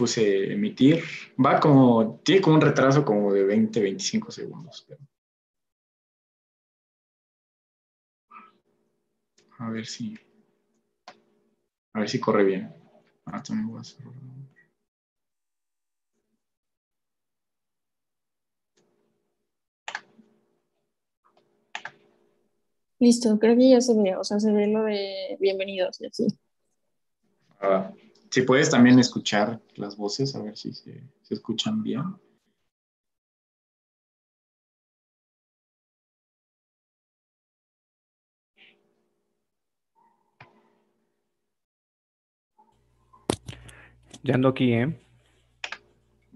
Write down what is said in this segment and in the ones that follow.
puse emitir. Va como, tiene como un retraso como de 20, 25 segundos. A ver si, a ver si corre bien. Ah, Listo, creo que ya se ve, o sea, se ve lo de bienvenidos y así. Ah, si puedes también escuchar las voces, a ver si se, escuchan bien. Ya ando aquí, ¿eh?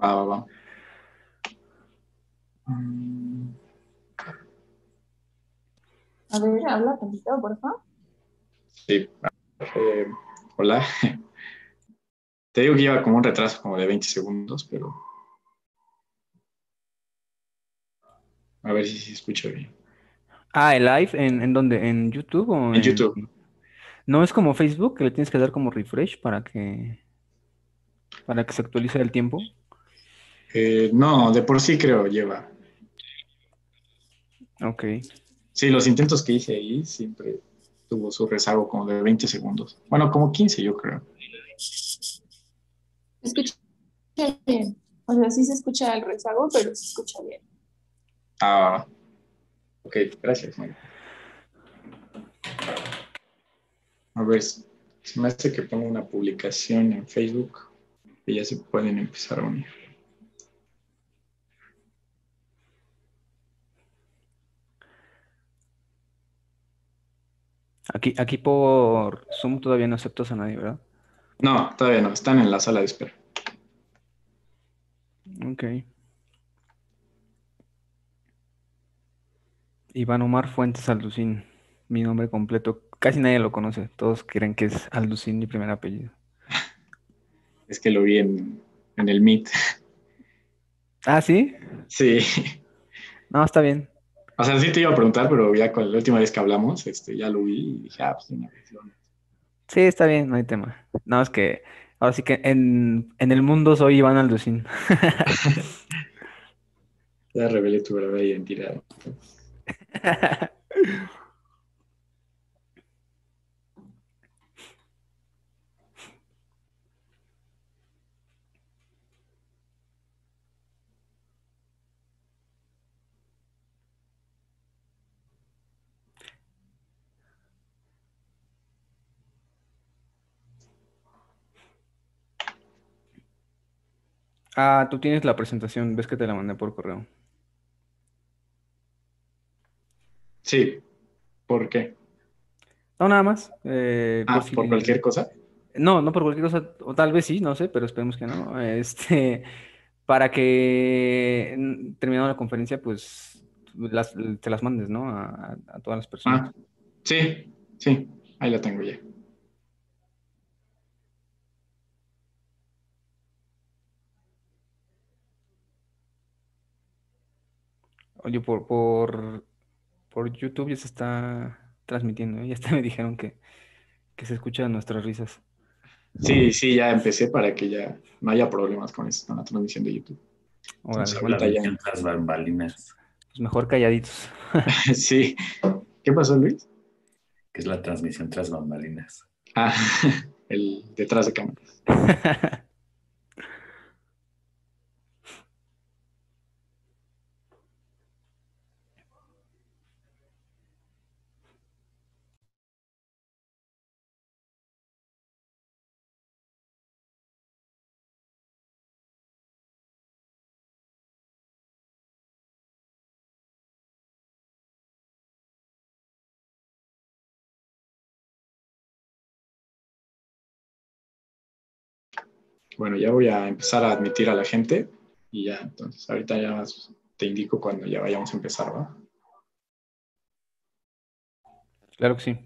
Va, va, va. A ver, habla tantito, por favor. Sí. Eh, hola. Te digo que lleva como un retraso como de 20 segundos, pero... A ver si se escucha bien. Ah, el live, ¿en, dónde? ¿En YouTube o en, YouTube. No es como Facebook, que le tienes que dar como refresh para que para que se actualice el tiempo. Eh, no, de por sí creo lleva. Ok. Sí, los intentos que hice ahí siempre tuvo su rezago como de 20 segundos. Bueno, como 15 yo creo escucha bien. O sea, sí se escucha el rezago, pero se escucha bien. Ah, ok, gracias. A ver, se me hace que ponga una publicación en Facebook y ya se pueden empezar a unir. Aquí, aquí por Zoom todavía no aceptas a nadie, ¿verdad? No, todavía no, están en la sala de espera. Ok. Iván Omar Fuentes Alducín, mi nombre completo. Casi nadie lo conoce, todos creen que es Alducín mi primer apellido. Es que lo vi en, el Meet. ¿Ah, sí? Sí. No, está bien. O sea, sí te iba a preguntar, pero ya con la última vez que hablamos, este, ya lo vi y dije, ah, pues una Sí, está bien, no hay tema. Nada más que ahora sí que en, en el mundo soy Iván Alducín. ya revelé tu verdadera identidad. Ah, tú tienes la presentación, ves que te la mandé por correo. Sí. ¿Por qué? No, nada más. Eh, ah, por, cualquier cosa? No, no por cualquier cosa, o tal vez sí, no sé, pero esperemos que no. Este, para que mm, terminando la conferencia, pues las, te las mandes, ¿no? A, a todas las personas. Ah, sí, sí, ahí la tengo ya. Oye, por, por, por YouTube ya se está transmitiendo, ¿eh? ya hasta me dijeron que, se escuchan nuestras risas. Sí, sí, ya empecé para que ya no haya problemas con eso, la transmisión de YouTube. la las bambalinas. Pues mejor calladitos. sí. ¿Qué pasó, Luis? Que es la transmisión tras bambalinas. Ah, el detrás de cámaras. bueno, ya voy a empezar a admitir a la gente y ya, entonces ahorita ya te indico cuando ya vayamos a empezar, ¿va? Claro que sí.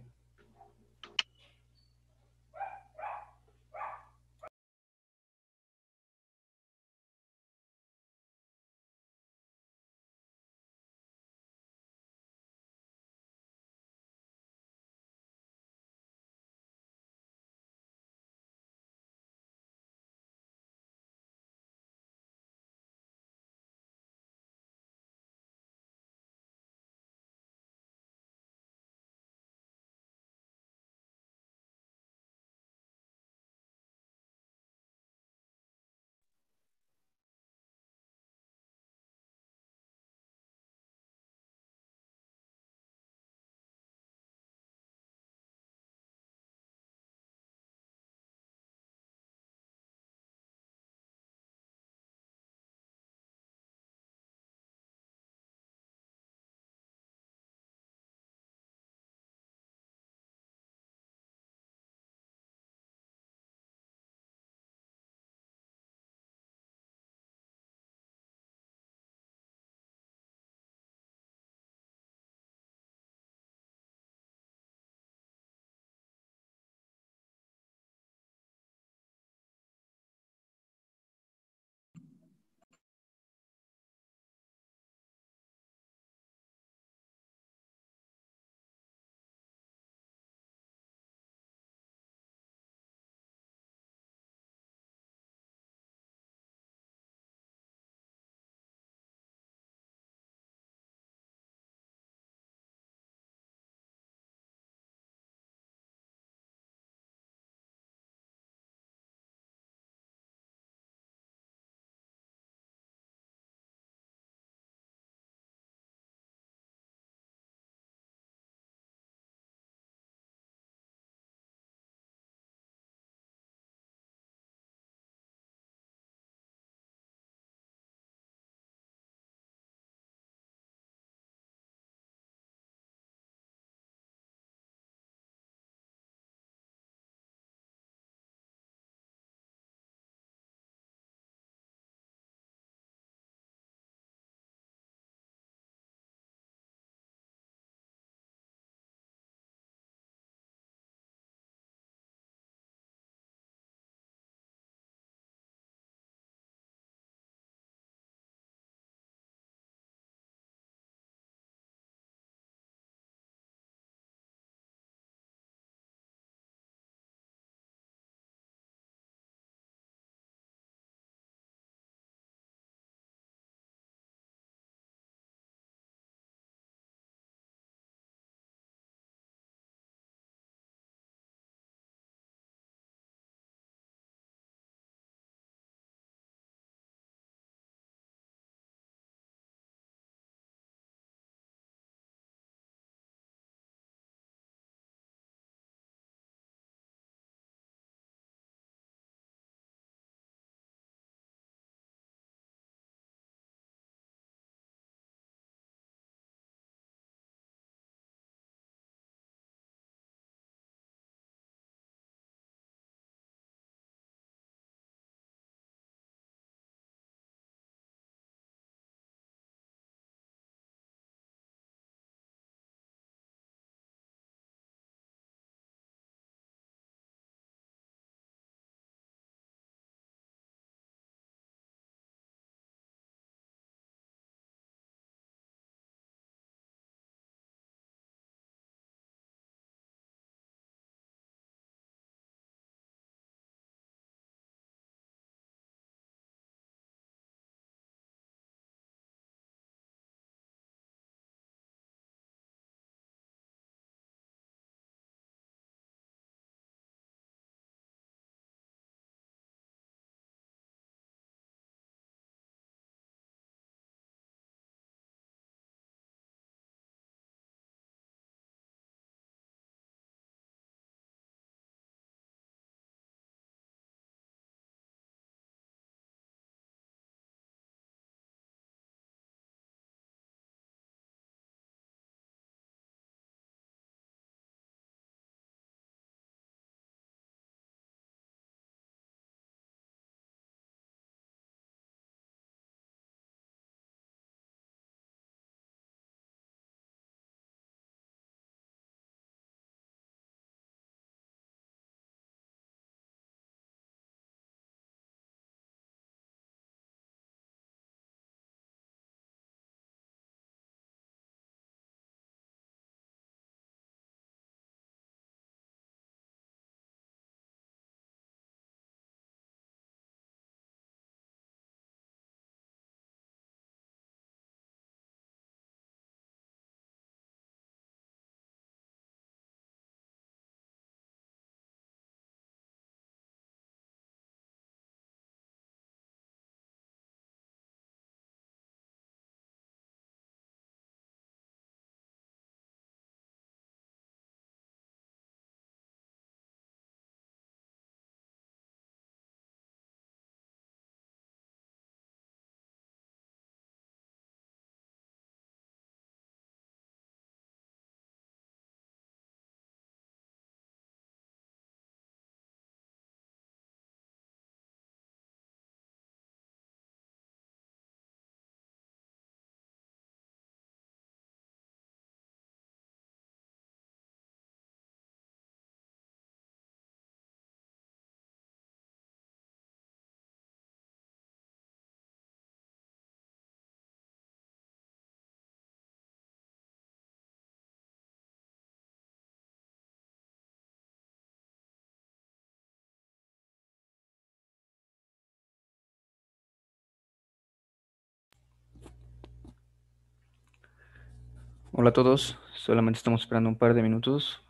Hola a todos, solamente estamos esperando un par de minutos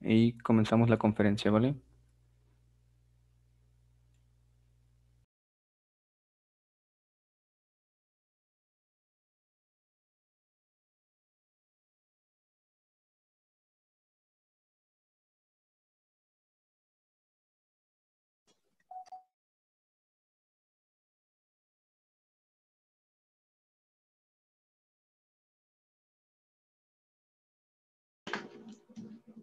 y comenzamos la conferencia, ¿vale?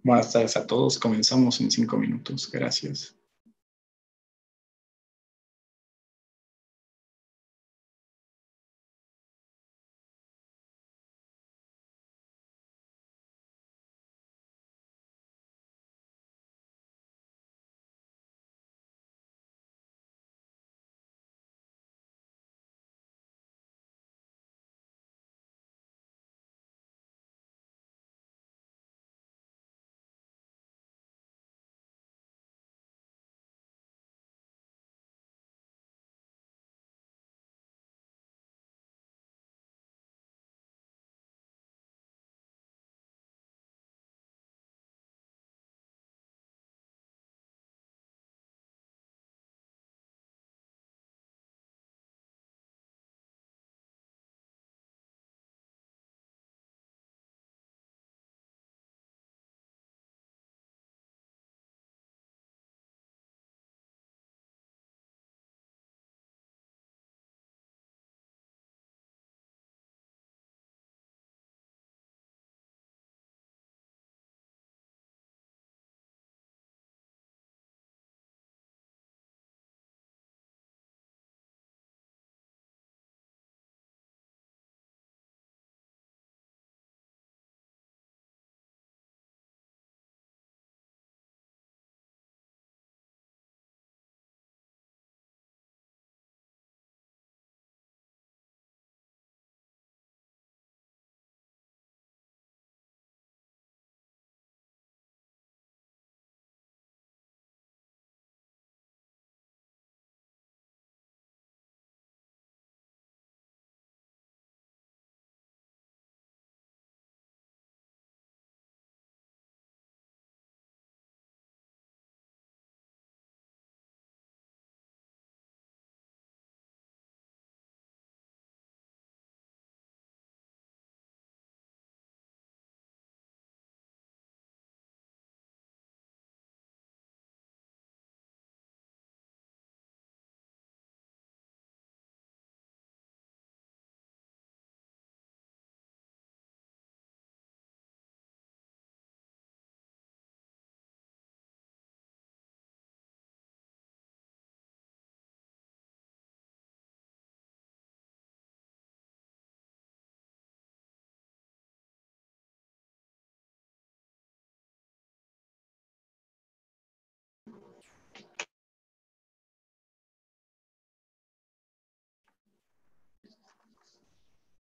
Buenas tardes a todos. Comenzamos en cinco minutos. Gracias.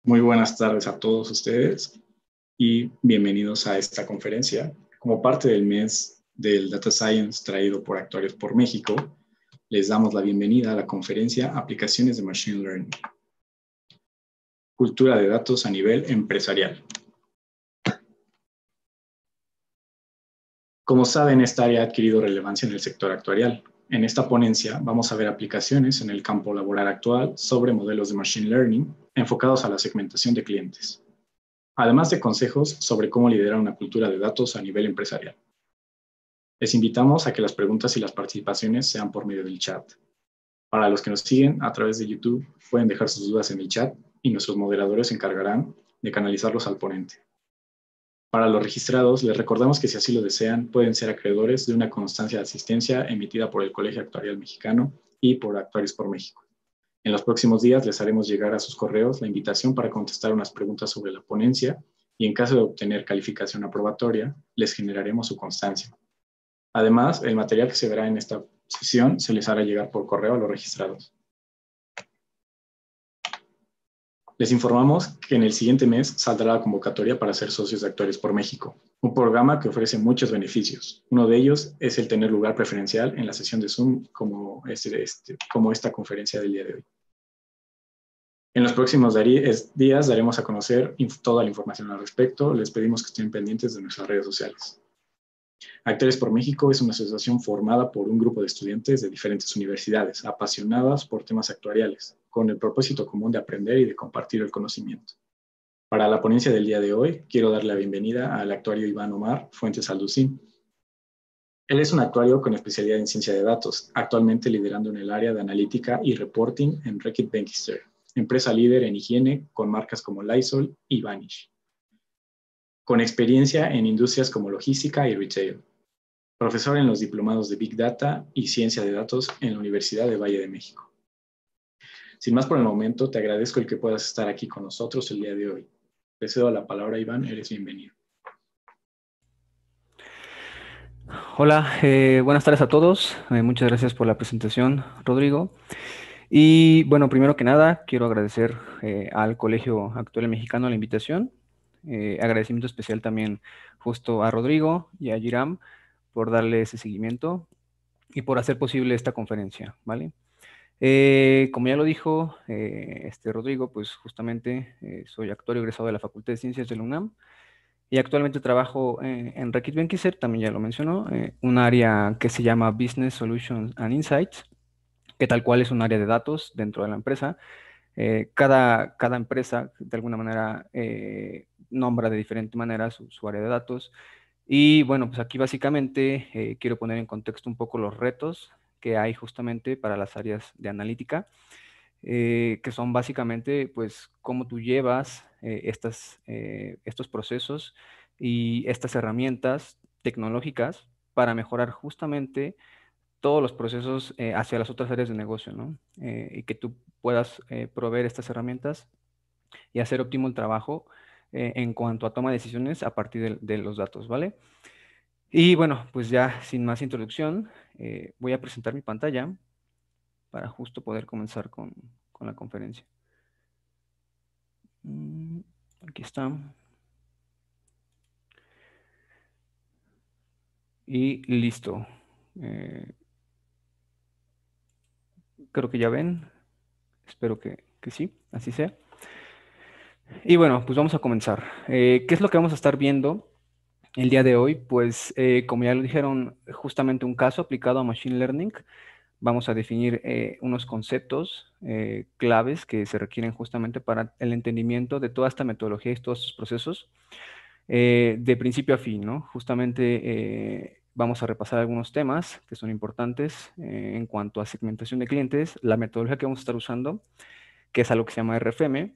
Muy buenas tardes a todos ustedes y bienvenidos a esta conferencia. Como parte del mes del Data Science traído por Actuarios por México, les damos la bienvenida a la conferencia Aplicaciones de Machine Learning. Cultura de datos a nivel empresarial. Como saben, esta área ha adquirido relevancia en el sector actuarial, en esta ponencia vamos a ver aplicaciones en el campo laboral actual sobre modelos de Machine Learning enfocados a la segmentación de clientes, además de consejos sobre cómo liderar una cultura de datos a nivel empresarial. Les invitamos a que las preguntas y las participaciones sean por medio del chat. Para los que nos siguen a través de YouTube, pueden dejar sus dudas en el chat y nuestros moderadores se encargarán de canalizarlos al ponente. Para los registrados, les recordamos que si así lo desean, pueden ser acreedores de una constancia de asistencia emitida por el Colegio Actuarial Mexicano y por Actuarios por México. En los próximos días les haremos llegar a sus correos la invitación para contestar unas preguntas sobre la ponencia y en caso de obtener calificación aprobatoria, les generaremos su constancia. Además, el material que se verá en esta sesión se les hará llegar por correo a los registrados. Les informamos que en el siguiente mes saldrá la convocatoria para ser socios de Actores por México, un programa que ofrece muchos beneficios. Uno de ellos es el tener lugar preferencial en la sesión de Zoom como, este, este, como esta conferencia del día de hoy. En los próximos días daremos a conocer toda la información al respecto. Les pedimos que estén pendientes de nuestras redes sociales. Actores por México es una asociación formada por un grupo de estudiantes de diferentes universidades, apasionadas por temas actuariales, con el propósito común de aprender y de compartir el conocimiento. Para la ponencia del día de hoy, quiero darle la bienvenida al actuario Iván Omar Fuentes Alducín. Él es un actuario con especialidad en ciencia de datos, actualmente liderando en el área de analítica y reporting en Reckitt Bankister, empresa líder en higiene con marcas como Lysol y Vanish con experiencia en industrias como logística y retail. Profesor en los diplomados de Big Data y Ciencia de Datos en la Universidad de Valle de México. Sin más por el momento, te agradezco el que puedas estar aquí con nosotros el día de hoy. Te cedo la palabra, Iván, eres bienvenido. Hola, eh, buenas tardes a todos. Eh, muchas gracias por la presentación, Rodrigo. Y bueno, primero que nada, quiero agradecer eh, al Colegio Actual Mexicano la invitación eh, agradecimiento especial también justo a Rodrigo y a Jiram por darle ese seguimiento y por hacer posible esta conferencia, ¿vale? Eh, como ya lo dijo eh, este Rodrigo, pues justamente soy actor egresado de la Facultad de Ciencias de la UNAM y actualmente trabajo en Rekit Benkiser, también ya lo mencionó, un área que se llama Business Solutions and Insights, que tal cual es un área de datos dentro de la empresa. cada, cada empresa, de alguna manera, nombra de diferente manera su, área de datos. Y bueno, pues aquí básicamente eh, quiero poner en contexto un poco los retos que hay justamente para las áreas de analítica, eh, que son básicamente pues cómo tú llevas eh, estas, estos procesos y estas herramientas tecnológicas para mejorar justamente todos los procesos hacia las otras áreas de negocio, ¿no? y que tú puedas proveer estas herramientas y hacer óptimo el trabajo eh, en cuanto a toma de decisiones a partir de, los datos, ¿vale? Y bueno, pues ya sin más introducción, eh, voy a presentar mi pantalla para justo poder comenzar con, la conferencia. Mm, aquí está. Y listo. Eh, creo que ya ven. Espero que sí, así sea. Y bueno, pues vamos a comenzar. Eh, ¿Qué es lo que vamos a estar viendo el día de hoy? Pues eh, como ya lo dijeron, justamente un caso aplicado a Machine Learning. Vamos a definir eh, unos conceptos claves que se requieren justamente para el entendimiento de toda esta metodología y todos estos procesos de principio a fin, ¿no? Justamente vamos a repasar algunos temas que son importantes en cuanto a segmentación de clientes, la metodología que vamos a estar usando, que es algo que se llama RFM,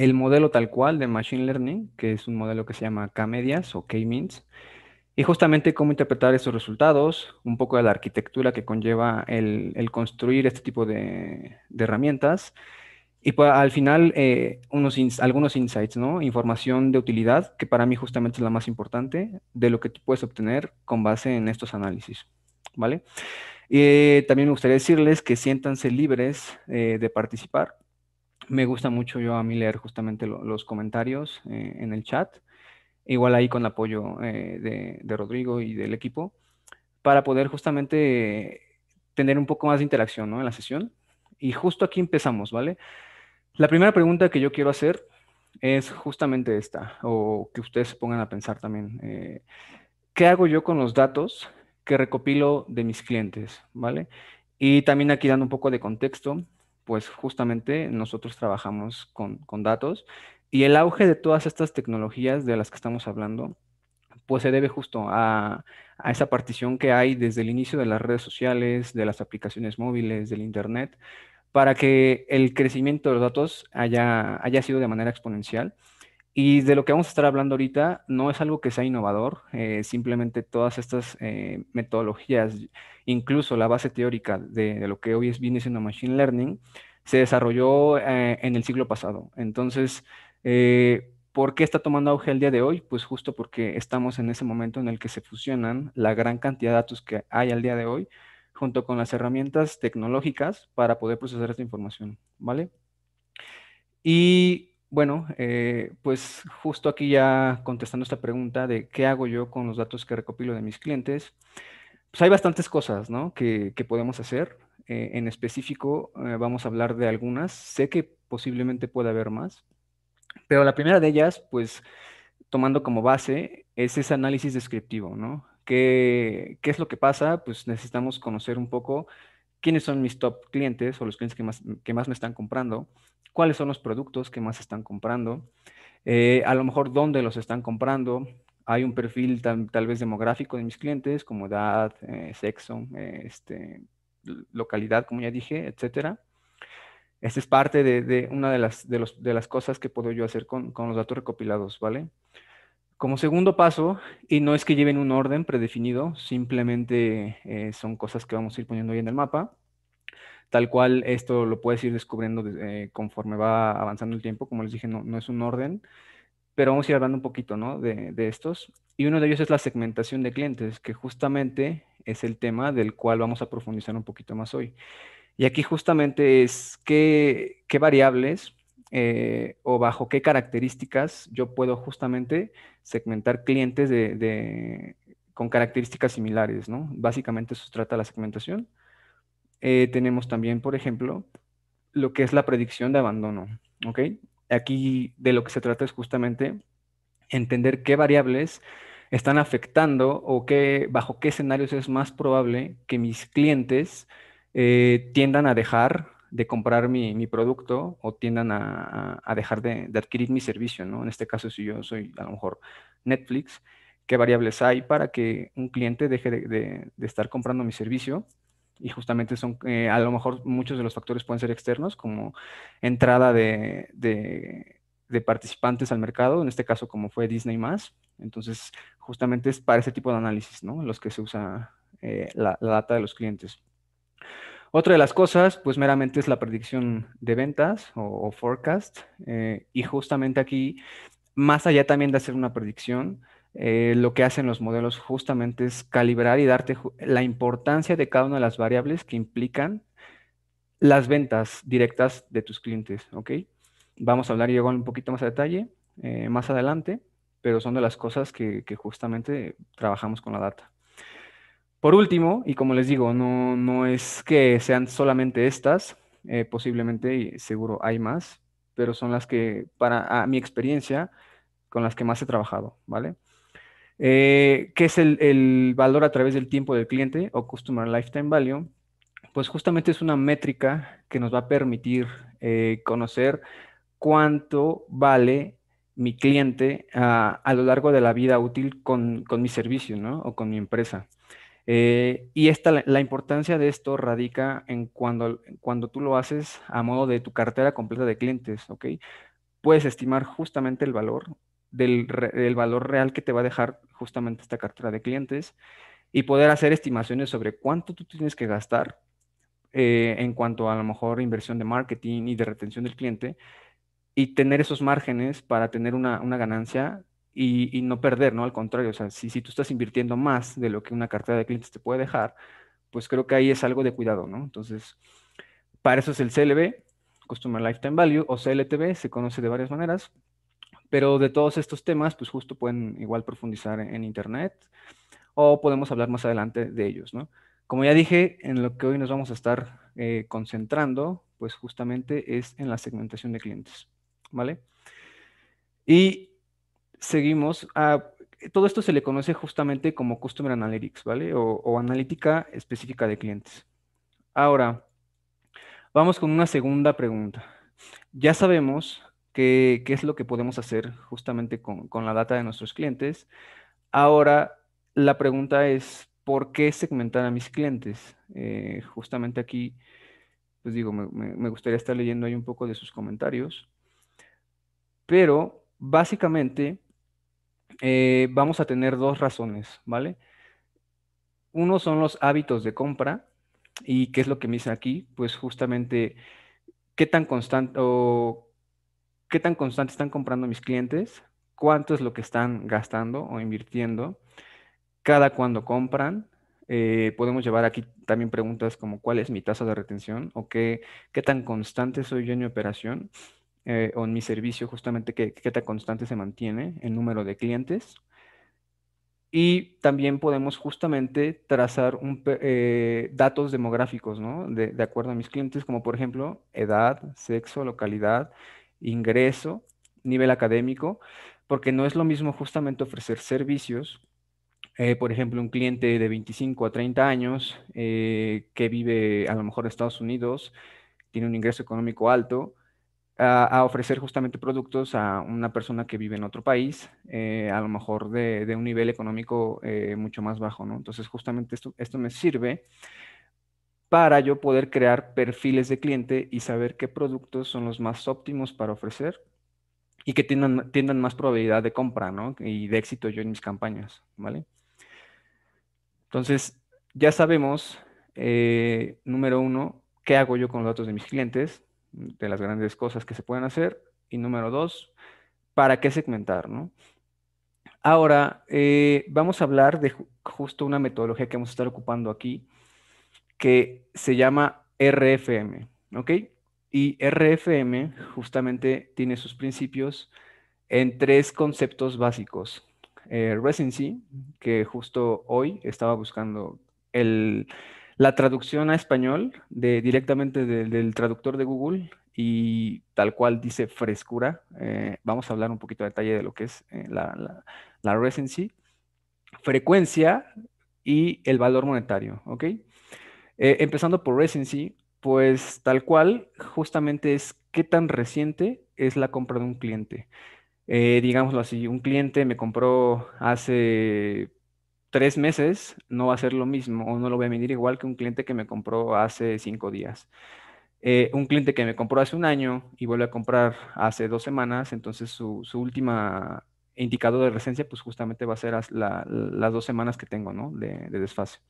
el modelo tal cual de Machine Learning, que es un modelo que se llama K-medias o K-means, y justamente cómo interpretar esos resultados, un poco de la arquitectura que conlleva el, construir este tipo de, herramientas, y pues, al final eh, unos algunos insights, ¿no? Información de utilidad, que para mí justamente es la más importante, de lo que tú puedes obtener con base en estos análisis, ¿vale? Eh, también me gustaría decirles que siéntanse libres eh, de participar me gusta mucho yo a mí leer justamente los comentarios eh, en el chat, igual ahí con el apoyo eh, de, Rodrigo y del equipo, para poder justamente tener un poco más de interacción en la sesión. Y justo aquí empezamos, ¿vale? La primera pregunta que yo quiero hacer es justamente esta, o que ustedes se pongan a pensar también. Eh, ¿Qué hago yo con los datos que recopilo de mis clientes? ¿Vale? Y también aquí dando un poco de contexto, pues justamente nosotros trabajamos con, datos y el auge de todas estas tecnologías de las que estamos hablando pues se debe justo a, esa partición que hay desde el inicio de las redes sociales, de las aplicaciones móviles, del Internet, para que el crecimiento de los datos haya, haya sido de manera exponencial y de lo que vamos a estar hablando ahorita no es algo que sea innovador, eh, simplemente todas estas eh, metodologías, incluso la base teórica de, lo que hoy es viene siendo Machine Learning, se desarrolló eh, en el siglo pasado. Entonces, ¿por qué está tomando auge el día de hoy? Pues justo porque estamos en ese momento en el que se fusionan la gran cantidad de datos que hay al día de hoy junto con las herramientas tecnológicas para poder procesar esta información, ¿vale? Y bueno, eh, pues justo aquí ya contestando esta pregunta de qué hago yo con los datos que recopilo de mis clientes, pues hay bastantes cosas ¿no? que, que podemos hacer. Eh, en específico, eh, vamos a hablar de algunas. Sé que posiblemente pueda haber más, pero la primera de ellas, pues tomando como base, es ese análisis descriptivo, ¿no? ¿Qué, qué es lo que pasa? Pues necesitamos conocer un poco quiénes son mis top clientes o los clientes que más, que más me están comprando, cuáles son los productos que más están comprando, eh, a lo mejor dónde los están comprando. Hay un perfil tal, vez demográfico de mis clientes, como edad, eh, sexo, eh, este, localidad, como ya dije, etcétera. Esta es parte de, una de las, las, cosas que puedo yo hacer con los datos recopilados, ¿vale? Como segundo paso, y no es que lleven un orden predefinido, simplemente eh, son cosas que vamos a ir poniendo ahí en el mapa. Tal cual, esto lo puedes ir descubriendo eh, conforme va avanzando el tiempo. Como les dije, no, es un orden, pero vamos a ir hablando un poquito de, estos. Y uno de ellos es la segmentación de clientes, que justamente es el tema del cual vamos a profundizar un poquito más hoy. Y aquí justamente es qué, qué variables eh, o bajo qué características yo puedo justamente segmentar clientes de, con características similares, ¿no? Básicamente eso trata la segmentación. Eh, tenemos también, por ejemplo, lo que es la predicción de abandono, ¿ok? Aquí de lo que se trata es justamente entender qué variables están afectando o qué, bajo qué escenarios es más probable que mis clientes eh, tiendan a dejar de comprar mi, producto o tiendan a, dejar de, adquirir mi servicio, ¿no? En este caso, si yo soy a lo mejor Netflix, ¿qué variables hay para que un cliente deje de, estar comprando mi servicio? Y justamente son, eh, a lo mejor muchos de los factores pueden ser externos, como entrada de, participantes al mercado, en este caso como fue Disney Entonces, justamente es para ese tipo de análisis, ¿no? Los que se usa eh, la, la data de los clientes. Otra de las cosas, pues meramente es la predicción de ventas o, forecast. Eh, y justamente aquí, más allá también de hacer una predicción, eh, lo que hacen los modelos justamente es calibrar y darte la importancia de cada una de las variables que implican las ventas directas de tus clientes, ¿ok? Vamos a hablar yo un poquito más a detalle eh, más adelante, pero son de las cosas que justamente trabajamos con la data. Por último, y como les digo, no, es que sean solamente estas, eh, posiblemente y seguro hay más, pero son las que, para mi experiencia, con las que más he trabajado, ¿vale? Eh, ¿Qué es el, valor a través del tiempo del cliente o Customer Lifetime Value? Pues justamente es una métrica que nos va a permitir eh, conocer cuánto vale mi cliente ah, a, lo largo de la vida útil con, con mi servicio ¿no? o con mi empresa. Eh, y esta, la, importancia de esto radica en cuando, cuando tú lo haces a modo de tu cartera completa de clientes, ¿ok? Puedes estimar justamente el valor, del, valor real que te va a dejar justamente esta cartera de clientes y poder hacer estimaciones sobre cuánto tú tienes que gastar eh, en cuanto a, a lo mejor inversión de marketing y de retención del cliente y tener esos márgenes para tener una, una ganancia y, no perder, ¿no? Al contrario, o sea, si, si tú estás invirtiendo más de lo que una cartera de clientes te puede dejar, pues creo que ahí es algo de cuidado, ¿no? Entonces, para eso es el CLV, Customer Lifetime Value, o CLTV, se conoce de varias maneras, pero de todos estos temas, pues justo pueden igual profundizar e-, en, Internet o podemos hablar más adelante de ellos, ¿no? Como ya dije, en lo que hoy nos vamos a estar eh, concentrando, pues justamente es en la segmentación de clientes, ¿vale? Y Seguimos. A, todo esto se le conoce justamente como Customer Analytics, ¿vale? O, analítica específica de clientes. Ahora, vamos con una segunda pregunta. Ya sabemos qué, es lo que podemos hacer justamente con, la data de nuestros clientes. Ahora, la pregunta es, ¿por qué segmentar a mis clientes? Eh, justamente aquí, pues digo, me, me, gustaría estar leyendo ahí un poco de sus comentarios. Pero básicamente, eh, vamos a tener dos razones, ¿vale? Uno son los hábitos de compra y qué es lo que me dice aquí, pues justamente qué tan constante qué tan constante están comprando mis clientes, cuánto es lo que están gastando o invirtiendo, cada cuando compran. Eh, podemos llevar aquí también preguntas como cuál es mi tasa de retención o qué, qué tan constante soy yo en mi operación eh, o en mi servicio justamente qué, qué tan constante se mantiene el número de clientes. Y también podemos justamente trazar un, eh, datos demográficos, ¿no? De, de, acuerdo a mis clientes, como por ejemplo edad, sexo, localidad, ingreso, nivel académico, porque no es lo mismo justamente ofrecer servicios, eh, por ejemplo, un cliente de 25 a 30 años que vive a lo mejor en Estados Unidos, tiene un ingreso económico alto, a, ofrecer justamente productos a una persona que vive en otro país, eh, a lo mejor de, un nivel económico eh, mucho más bajo, ¿no? Entonces, justamente esto, esto me sirve para yo poder crear perfiles de cliente y saber qué productos son los más óptimos para ofrecer y que tengan, más probabilidad de compra, ¿no? Y de éxito yo en mis campañas, ¿vale? Entonces, ya sabemos, eh, número uno, qué hago yo con los datos de mis clientes de las grandes cosas que se pueden hacer. Y número dos, ¿para qué segmentar? ¿no? Ahora, eh, vamos a hablar de justo una metodología que vamos a estar ocupando aquí, que se llama RFM, ¿ok? Y RFM justamente tiene sus principios en tres conceptos básicos. Eh, recency, que justo hoy estaba buscando el, la traducción a español de, directamente del traductor de Google y tal cual dice frescura. Eh, vamos a hablar un poquito de detalle de lo que es eh, la, la, recency, frecuencia y el valor monetario, eh, empezando por recency, pues tal cual justamente es qué tan reciente es la compra de un cliente. digámoslo así, un cliente me compró hace tres meses no va a ser lo mismo o no lo voy a venir igual que un cliente que me compró hace cinco días. Eh, un cliente que me compró hace un año y vuelve a comprar hace dos semanas, entonces su, su última indicador de recencia, pues justamente va a ser las dos semanas que tengo, ¿no? De, desfase.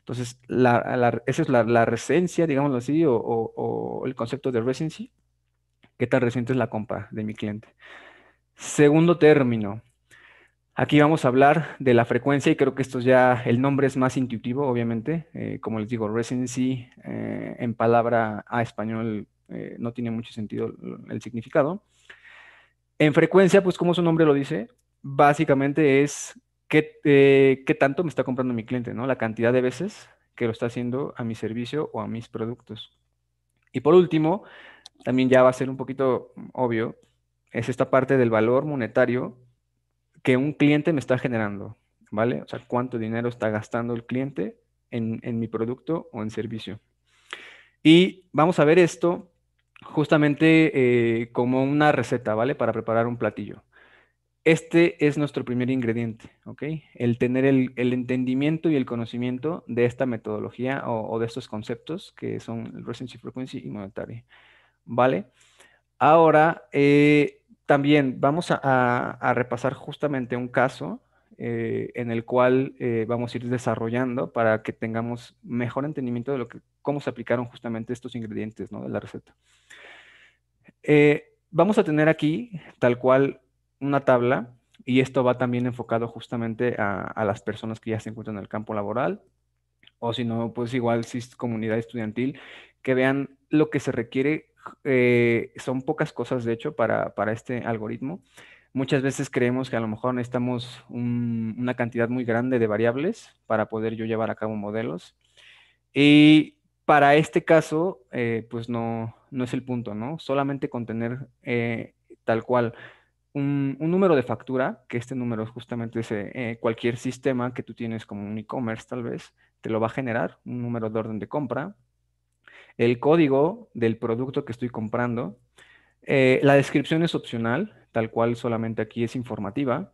Entonces, esa es la, recencia, digámoslo así, o, o, el concepto de recency. ¿Qué tan reciente es la compra de mi cliente? Segundo término, Aquí vamos a hablar de la frecuencia y creo que esto ya, el nombre es más intuitivo, obviamente. Eh, como les digo, residency eh, en palabra a español eh, no tiene mucho sentido el significado. En frecuencia, pues como su nombre lo dice, básicamente es qué, qué tanto me está comprando mi cliente, ¿no? La cantidad de veces que lo está haciendo a mi servicio o a mis productos. Y por último, también ya va a ser un poquito obvio, es esta parte del valor monetario que un cliente me está generando, ¿vale? O sea, cuánto dinero está gastando el cliente en, mi producto o en servicio. Y vamos a ver esto justamente eh, como una receta, ¿vale? Para preparar un platillo. Este es nuestro primer ingrediente, ¿ok? El tener el, entendimiento y el conocimiento de esta metodología o, de estos conceptos que son el Recency Frequency y Monetary, ¿vale? Ahora, eh, también vamos a, repasar justamente un caso eh, en el cual eh, vamos a ir desarrollando para que tengamos mejor entendimiento de lo que, cómo se aplicaron justamente estos ingredientes de la receta. Eh, vamos a tener aquí, tal cual, una tabla y esto va también enfocado justamente a, a las personas que ya se encuentran en el campo laboral o si no, pues igual si es comunidad estudiantil, que vean lo que se requiere eh, son pocas cosas, de hecho, para, este algoritmo. Muchas veces creemos que a lo mejor necesitamos una cantidad muy grande de variables para poder yo llevar a cabo modelos. Y para este caso, eh, pues no, no es el punto, ¿no? Solamente contener eh, tal cual un, número de factura, que este número justamente es cualquier sistema que tú tienes como un e-commerce tal vez, te lo va a generar, un número de orden de compra, el código del producto que estoy comprando. Eh, la descripción es opcional, tal cual solamente aquí es informativa,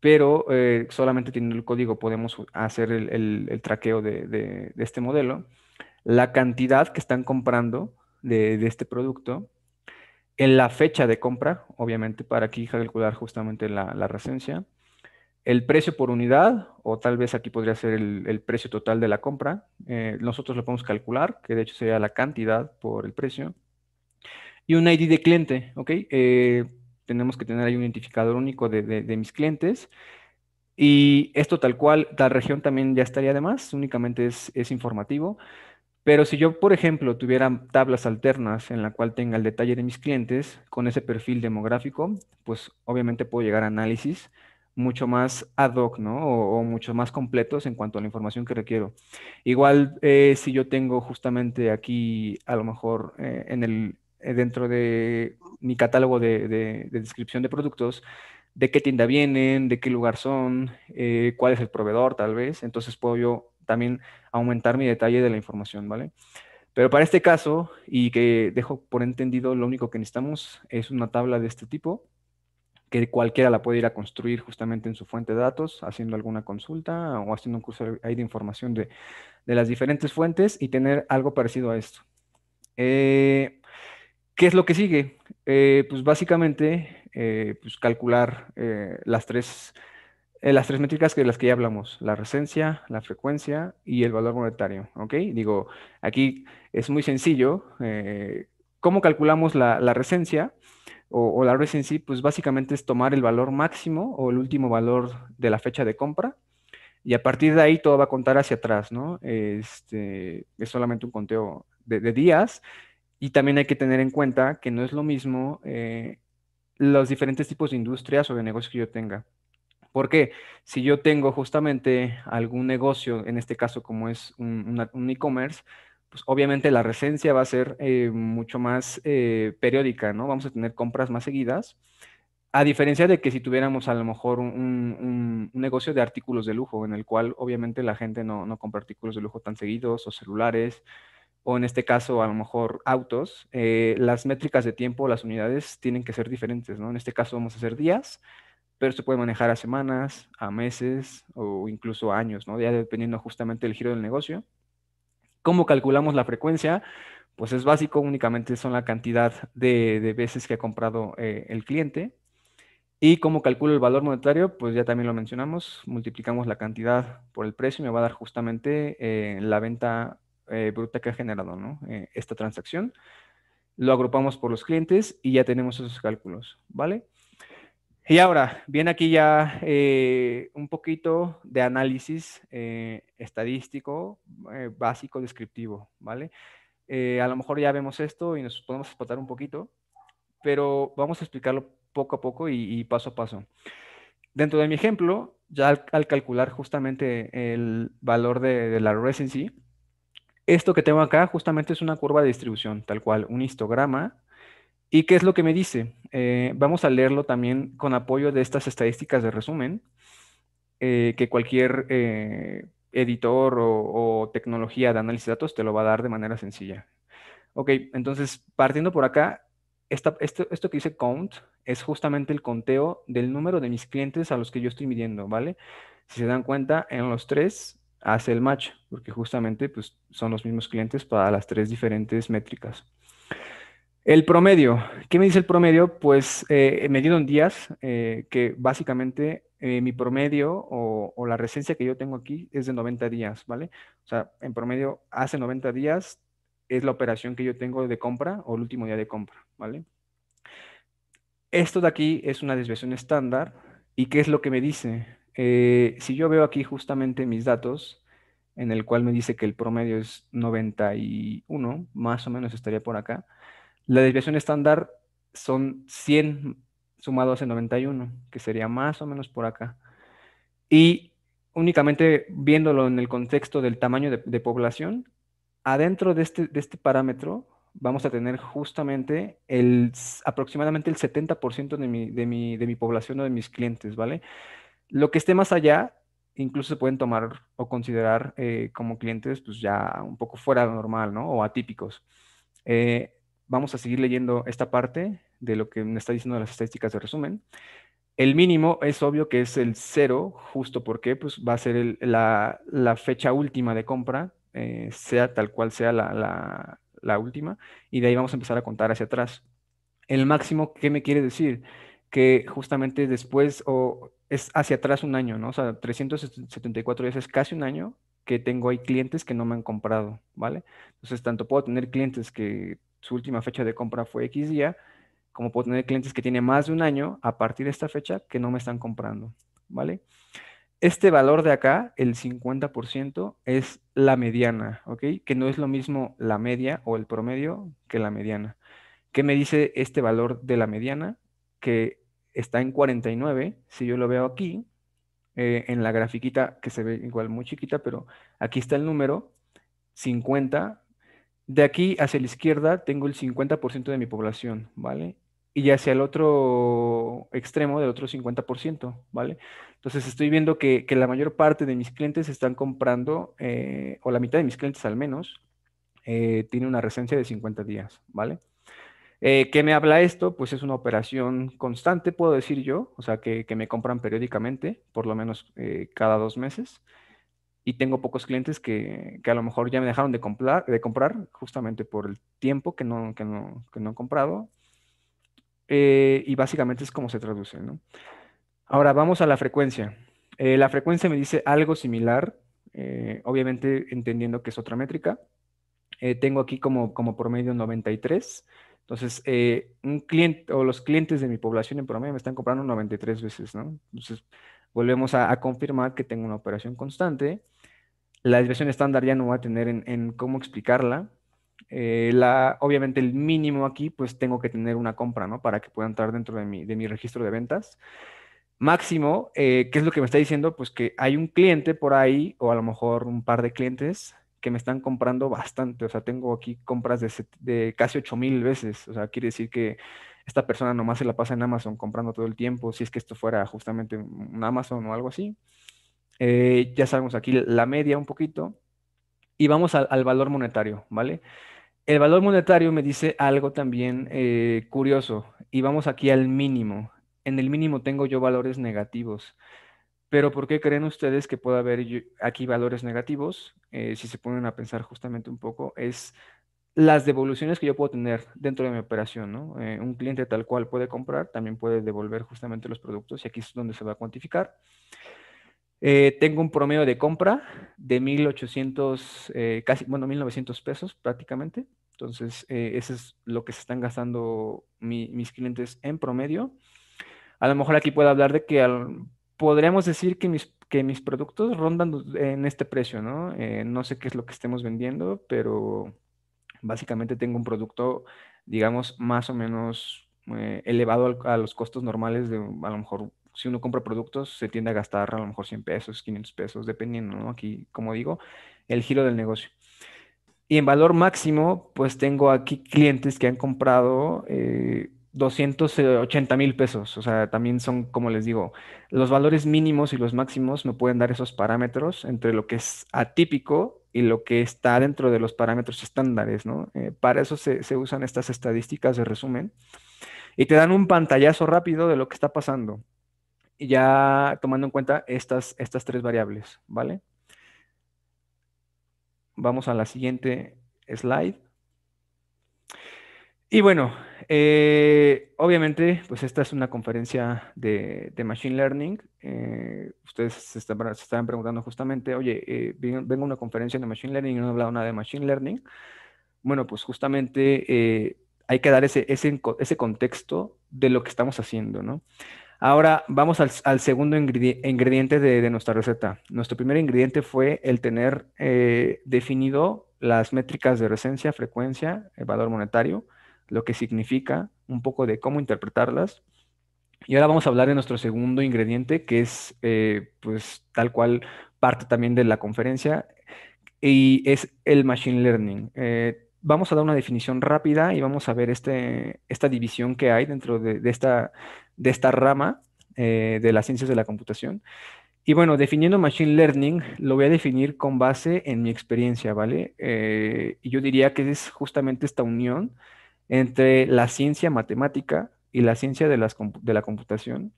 pero eh, solamente teniendo el código podemos hacer el, el, traqueo de, este modelo. La cantidad que están comprando de, este producto, en la fecha de compra, obviamente para aquí calcular justamente la, la recencia, el precio por unidad, o tal vez aquí podría ser el, precio total de la compra. Eh, nosotros lo podemos calcular, que de hecho sería la cantidad por el precio. Y un ID de cliente, ¿ok? Eh, tenemos que tener ahí un identificador único de, mis clientes. Y esto tal cual, la región también ya estaría de más, únicamente es, es informativo. Pero si yo, por ejemplo, tuviera tablas alternas en la cual tenga el detalle de mis clientes con ese perfil demográfico, pues obviamente puedo llegar a análisis mucho más ad hoc, ¿no? O, mucho más completos en cuanto a la información que requiero. Igual eh, si yo tengo justamente aquí, a lo mejor eh, en el, eh, dentro de mi catálogo de, descripción de productos, de qué tienda vienen, de qué lugar son, cuál es el proveedor tal vez, entonces puedo yo también aumentar mi detalle de la información, ¿vale? Pero para este caso, y que dejo por entendido, lo único que necesitamos es una tabla de este tipo que cualquiera la puede ir a construir justamente en su fuente de datos, haciendo alguna consulta o haciendo un curso de información de, las diferentes fuentes y tener algo parecido a esto. Eh, ¿Qué es lo que sigue? Eh, pues básicamente eh, pues calcular las tres las tres métricas de las que ya hablamos, la recencia, la frecuencia y el valor monetario, ¿ok? Digo, aquí es muy sencillo. ¿Cómo calculamos la, la, recencia? o, la res en sí, pues básicamente es tomar el valor máximo o el último valor de la fecha de compra y a partir de ahí todo va a contar hacia atrás, ¿no? Este, es solamente un conteo de, días y también hay que tener en cuenta que no es lo mismo eh, los diferentes tipos de industrias o de negocios que yo tenga. Porque si yo tengo justamente algún negocio, en este caso como es un e-commerce, pues obviamente la recencia va a ser eh, mucho más eh, periódica, ¿no? Vamos a tener compras más seguidas, a diferencia de que si tuviéramos a lo mejor un, negocio de artículos de lujo, en el cual obviamente la gente no, no, compra artículos de lujo tan seguidos o celulares, o en este caso a lo mejor autos, eh, las métricas de tiempo, las unidades tienen que ser diferentes, ¿no? En este caso vamos a hacer días, pero se puede manejar a semanas, a meses o incluso años, ¿no? Ya dependiendo justamente del giro del negocio. ¿Cómo calculamos la frecuencia? Pues es básico, únicamente son la cantidad de, veces que ha comprado eh, el cliente. Y cómo calculo el valor monetario, pues ya también lo mencionamos, multiplicamos la cantidad por el precio y me va a dar justamente eh, la venta eh, bruta que ha generado esta transacción. Lo agrupamos por los clientes y ya tenemos esos cálculos, ¿vale? Y ahora, viene aquí ya eh, un poquito de análisis eh, estadístico, eh, básico, descriptivo, ¿vale? a lo mejor ya vemos esto y nos podemos explotar un poquito, pero vamos a explicarlo poco a poco y, paso a paso. Dentro de mi ejemplo, ya al, calcular justamente el valor de, de la recency, esto que tengo acá justamente es una curva de distribución, tal cual, un histograma ¿Y qué es lo que me dice? Eh, vamos a leerlo también con apoyo de estas estadísticas de resumen eh, que cualquier eh, editor o, tecnología de análisis de datos te lo va a dar de manera sencilla. Ok, entonces partiendo por acá, esto, esto que dice count es justamente el conteo del número de mis clientes a los que yo estoy midiendo, ¿vale? Si se dan cuenta, en los tres hace el match, porque justamente pues, son los mismos clientes para las tres diferentes métricas. El promedio. ¿Qué me dice el promedio? Pues eh, medido en días, eh, que básicamente eh, mi promedio o, la recencia que yo tengo aquí es de 90 días, ¿vale? O sea, en promedio hace 90 días es la operación que yo tengo de compra o el último día de compra, ¿vale? Esto de aquí es una desviación estándar. ¿Y qué es lo que me dice? Eh, si yo veo aquí justamente mis datos, en el cual me dice que el promedio es 91, más o menos estaría por acá la desviación estándar son 100 sumados en 91, que sería más o menos por acá. Y únicamente viéndolo en el contexto del tamaño de, población, adentro este, de este, parámetro vamos a tener justamente el, aproximadamente el 70% de mi, población o de mis clientes, ¿vale? Lo que esté más allá, incluso se pueden tomar o considerar eh, como clientes pues ya un poco fuera de lo normal, ¿no? O atípicos. Eh, vamos a seguir leyendo esta parte de lo que me está diciendo las estadísticas de resumen. El mínimo es obvio que es el cero, justo porque pues, va a ser la, fecha última de compra, eh, sea tal cual sea la, la última, y de ahí vamos a empezar a contar hacia atrás. El máximo, ¿qué me quiere decir? Que justamente después o es hacia atrás un año, ¿no? O sea, 374 días es casi un año que tengo ahí clientes que no me han comprado, ¿vale? Entonces, tanto puedo tener clientes que su última fecha de compra fue X día, como puedo tener clientes que tienen más de un año a partir de esta fecha que no me están comprando, ¿vale? Este valor de acá, el 50%, es la mediana, ¿ok? Que no es lo mismo la media o el promedio que la mediana. ¿Qué me dice este valor de la mediana? Que está en 49, si yo lo veo aquí, eh, en la grafiquita que se ve igual muy chiquita, pero aquí está el número, 50 de aquí hacia la izquierda tengo el 50% de mi población, ¿vale? Y hacia el otro extremo del otro 50%, ¿vale? Entonces estoy viendo que, la mayor parte de mis clientes están comprando, eh, o la mitad de mis clientes al menos, eh, tiene una recencia de 50 días, ¿vale? Eh, ¿Qué me habla esto? Pues es una operación constante, puedo decir yo, o sea, que, me compran periódicamente, por lo menos cada dos meses y tengo pocos clientes que, que, a lo mejor ya me dejaron de comprar, de comprar justamente por el tiempo que no, que no, que no han comprado. Eh, y básicamente es como se traduce, ¿no? Ahora vamos a la frecuencia. Eh, la frecuencia me dice algo similar, eh, obviamente entendiendo que es otra métrica. tengo aquí como, como promedio 93. Entonces, un cliente o los clientes de mi población en promedio me están comprando 93 veces, ¿no? Entonces, volvemos a, a confirmar que tengo una operación constante la desviación estándar ya no va a tener en, cómo explicarla. Eh, la, obviamente el mínimo aquí, pues tengo que tener una compra, ¿no? Para que pueda entrar dentro de mi, de mi registro de ventas. Máximo, eh, ¿qué es lo que me está diciendo? Pues que hay un cliente por ahí, o a lo mejor un par de clientes, que me están comprando bastante. O sea, tengo aquí compras de, casi 8000 mil veces. O sea, quiere decir que esta persona nomás se la pasa en Amazon comprando todo el tiempo, si es que esto fuera justamente un Amazon o algo así. Eh, ya sabemos aquí la media un poquito. Y vamos al, valor monetario, ¿vale? El valor monetario me dice algo también eh, curioso. Y vamos aquí al mínimo. En el mínimo tengo yo valores negativos. Pero ¿por qué creen ustedes que puede haber aquí valores negativos? Eh, si se ponen a pensar justamente un poco, es las devoluciones que yo puedo tener dentro de mi operación, ¿no? un cliente tal cual puede comprar, también puede devolver justamente los productos y aquí es donde se va a cuantificar. Eh, tengo un promedio de compra de 1.800, eh, casi, bueno, 1.900 pesos prácticamente. Entonces, eh, eso es lo que se están gastando mis clientes en promedio. A lo mejor aquí puedo hablar de que podríamos decir que mis, que mis productos rondan en este precio, ¿no? Eh, no sé qué es lo que estemos vendiendo, pero básicamente tengo un producto, digamos, más o menos eh, elevado a los costos normales de a lo mejor si uno compra productos, se tiende a gastar a lo mejor 100 pesos, 500 pesos, dependiendo, ¿no? Aquí, como digo, el giro del negocio. Y en valor máximo, pues tengo aquí clientes que han comprado 280 eh, eh, mil pesos. O sea, también son, como les digo, los valores mínimos y los máximos me pueden dar esos parámetros entre lo que es atípico y lo que está dentro de los parámetros estándares, ¿no? Eh, para eso se usan estas estadísticas de resumen y te dan un pantallazo rápido de lo que está pasando ya tomando en cuenta estas, estas tres variables, ¿vale? Vamos a la siguiente slide. Y bueno, eh, obviamente, pues esta es una conferencia de, Machine Learning. Eh, ustedes se, están, estaban preguntando justamente, oye, eh, vengo a una conferencia de Machine Learning y no he hablado nada de Machine Learning. Bueno, pues justamente hay que dar ese, ese, ese contexto de lo que estamos haciendo, ¿no? Ahora vamos al, segundo ingrediente de, nuestra receta. Nuestro primer ingrediente fue el tener eh, definido las métricas de recencia, frecuencia, valor monetario, lo que significa, un poco de cómo interpretarlas. Y ahora vamos a hablar de nuestro segundo ingrediente, que es eh, pues tal cual parte también de la conferencia, y es el machine learning. Eh, vamos a dar una definición rápida y vamos a ver este, esta división que hay dentro de, esta, rama eh, de las ciencias de la computación. Y bueno, definiendo Machine Learning, lo voy a definir con base en mi experiencia, ¿vale? Eh, y yo diría que es justamente esta unión entre la ciencia matemática y la ciencia de, la computación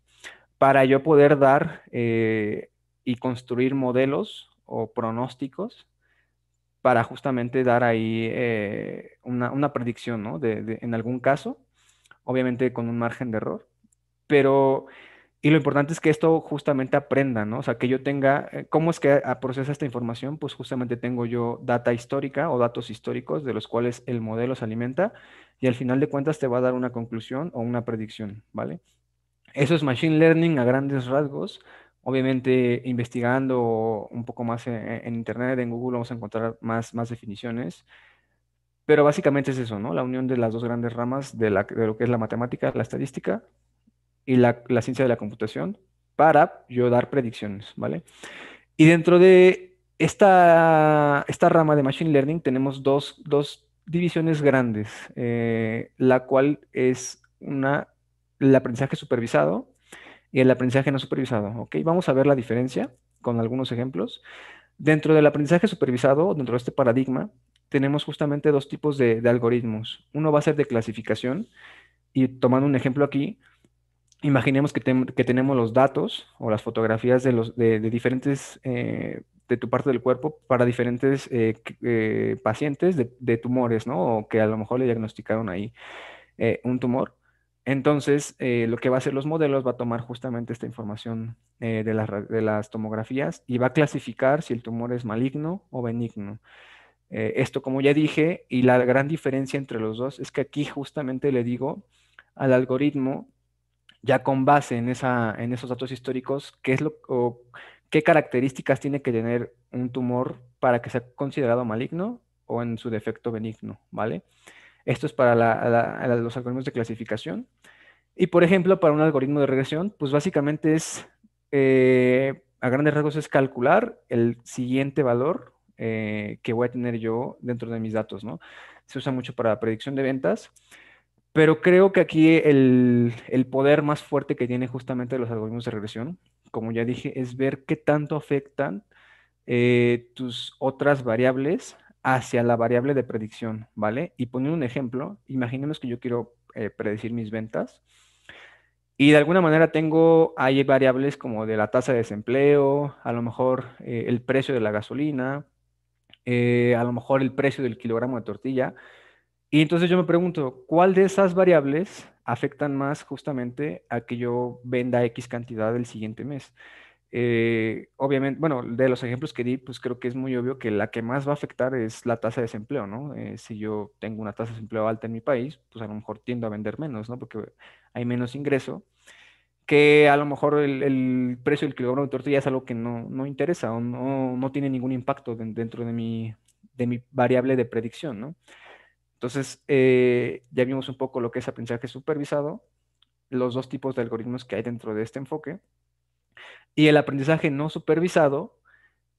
para yo poder dar eh, y construir modelos o pronósticos para justamente dar ahí eh, una, predicción, ¿no? en algún caso, obviamente con un margen de error, pero, y lo importante es que esto justamente aprenda, ¿no? O sea, que yo tenga, eh, ¿cómo es que procesa esta información? Pues justamente tengo yo data histórica o datos históricos de los cuales el modelo se alimenta y al final de cuentas te va a dar una conclusión o una predicción, ¿vale? Eso es Machine Learning a grandes rasgos. Obviamente, investigando un poco más en, Internet, en Google, vamos a encontrar más, más definiciones. Pero básicamente es eso, ¿no? La unión de las dos grandes ramas de, lo que es la matemática, la estadística y la, ciencia de la computación para yo dar predicciones, ¿vale? Y dentro de esta, esta rama de Machine Learning tenemos dos, divisiones grandes, eh, la cual es una, el aprendizaje supervisado, y el aprendizaje no supervisado. ¿ok? Vamos a ver la diferencia con algunos ejemplos. Dentro del aprendizaje supervisado, dentro de este paradigma, tenemos justamente dos tipos de, algoritmos. Uno va a ser de clasificación y tomando un ejemplo aquí, imaginemos que, tenemos los datos o las fotografías de, los, de, diferentes, eh, de tu parte del cuerpo para diferentes eh, eh, pacientes de, tumores, ¿no? O que a lo mejor le diagnosticaron ahí un tumor entonces, eh, lo que va a hacer los modelos va a tomar justamente esta información eh, de, las, tomografías y va a clasificar si el tumor es maligno o benigno. Eh, esto, como ya dije, y la gran diferencia entre los dos es que aquí justamente le digo al algoritmo, ya con base en, esos datos históricos, qué, es lo, qué características tiene que tener un tumor para que sea considerado maligno o en su defecto benigno, ¿vale? vale esto es para los algoritmos de clasificación. Y por ejemplo, para un algoritmo de regresión, pues básicamente es, eh, a grandes rasgos, es calcular el siguiente valor eh, que voy a tener yo dentro de mis datos, ¿no? Se usa mucho para predicción de ventas, pero creo que aquí el, poder más fuerte que tiene justamente los algoritmos de regresión, como ya dije, es ver qué tanto afectan eh, tus otras variables hacia la variable de predicción, ¿vale? Y poniendo un ejemplo, imaginemos que yo quiero eh, predecir mis ventas y de alguna manera tengo, hay variables como de la tasa de desempleo, a lo mejor eh, el precio de la gasolina, eh, a lo mejor el precio del kilogramo de tortilla. Y entonces yo me pregunto, ¿cuál de esas variables afectan más justamente a que yo venda X cantidad el siguiente mes? Eh, obviamente, bueno, de los ejemplos que di, pues creo que es muy obvio que la que más va a afectar es la tasa de desempleo, ¿no? Eh, si yo tengo una tasa de desempleo alta en mi país, pues a lo mejor tiendo a vender menos, ¿no? Porque hay menos ingreso, que a lo mejor el, precio del kilogramo de tortilla es algo que no, interesa o no, no, tiene ningún impacto dentro de mi, de mi variable de predicción, ¿no? Entonces, eh, ya vimos un poco lo que es aprendizaje supervisado, los dos tipos de algoritmos que hay dentro de este enfoque y el aprendizaje no supervisado,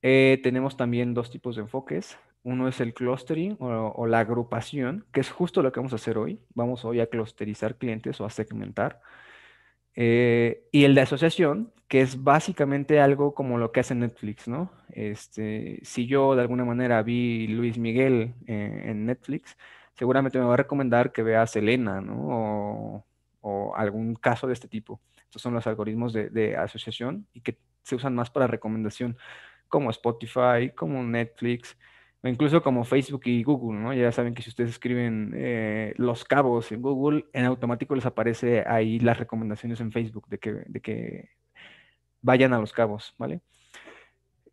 eh, tenemos también dos tipos de enfoques. Uno es el clustering o, la agrupación, que es justo lo que vamos a hacer hoy. Vamos hoy a clusterizar clientes o a segmentar. Eh, y el de asociación, que es básicamente algo como lo que hace Netflix, ¿no? Este, si yo de alguna manera vi Luis Miguel eh, en Netflix, seguramente me va a recomendar que veas Elena, ¿no? o algún caso de este tipo estos son los algoritmos de, asociación y que se usan más para recomendación, como Spotify, como Netflix, o incluso como Facebook y Google, ¿no? Ya saben que si ustedes escriben eh, los cabos en Google, en automático les aparece ahí las recomendaciones en Facebook de que, de que vayan a los cabos, ¿vale?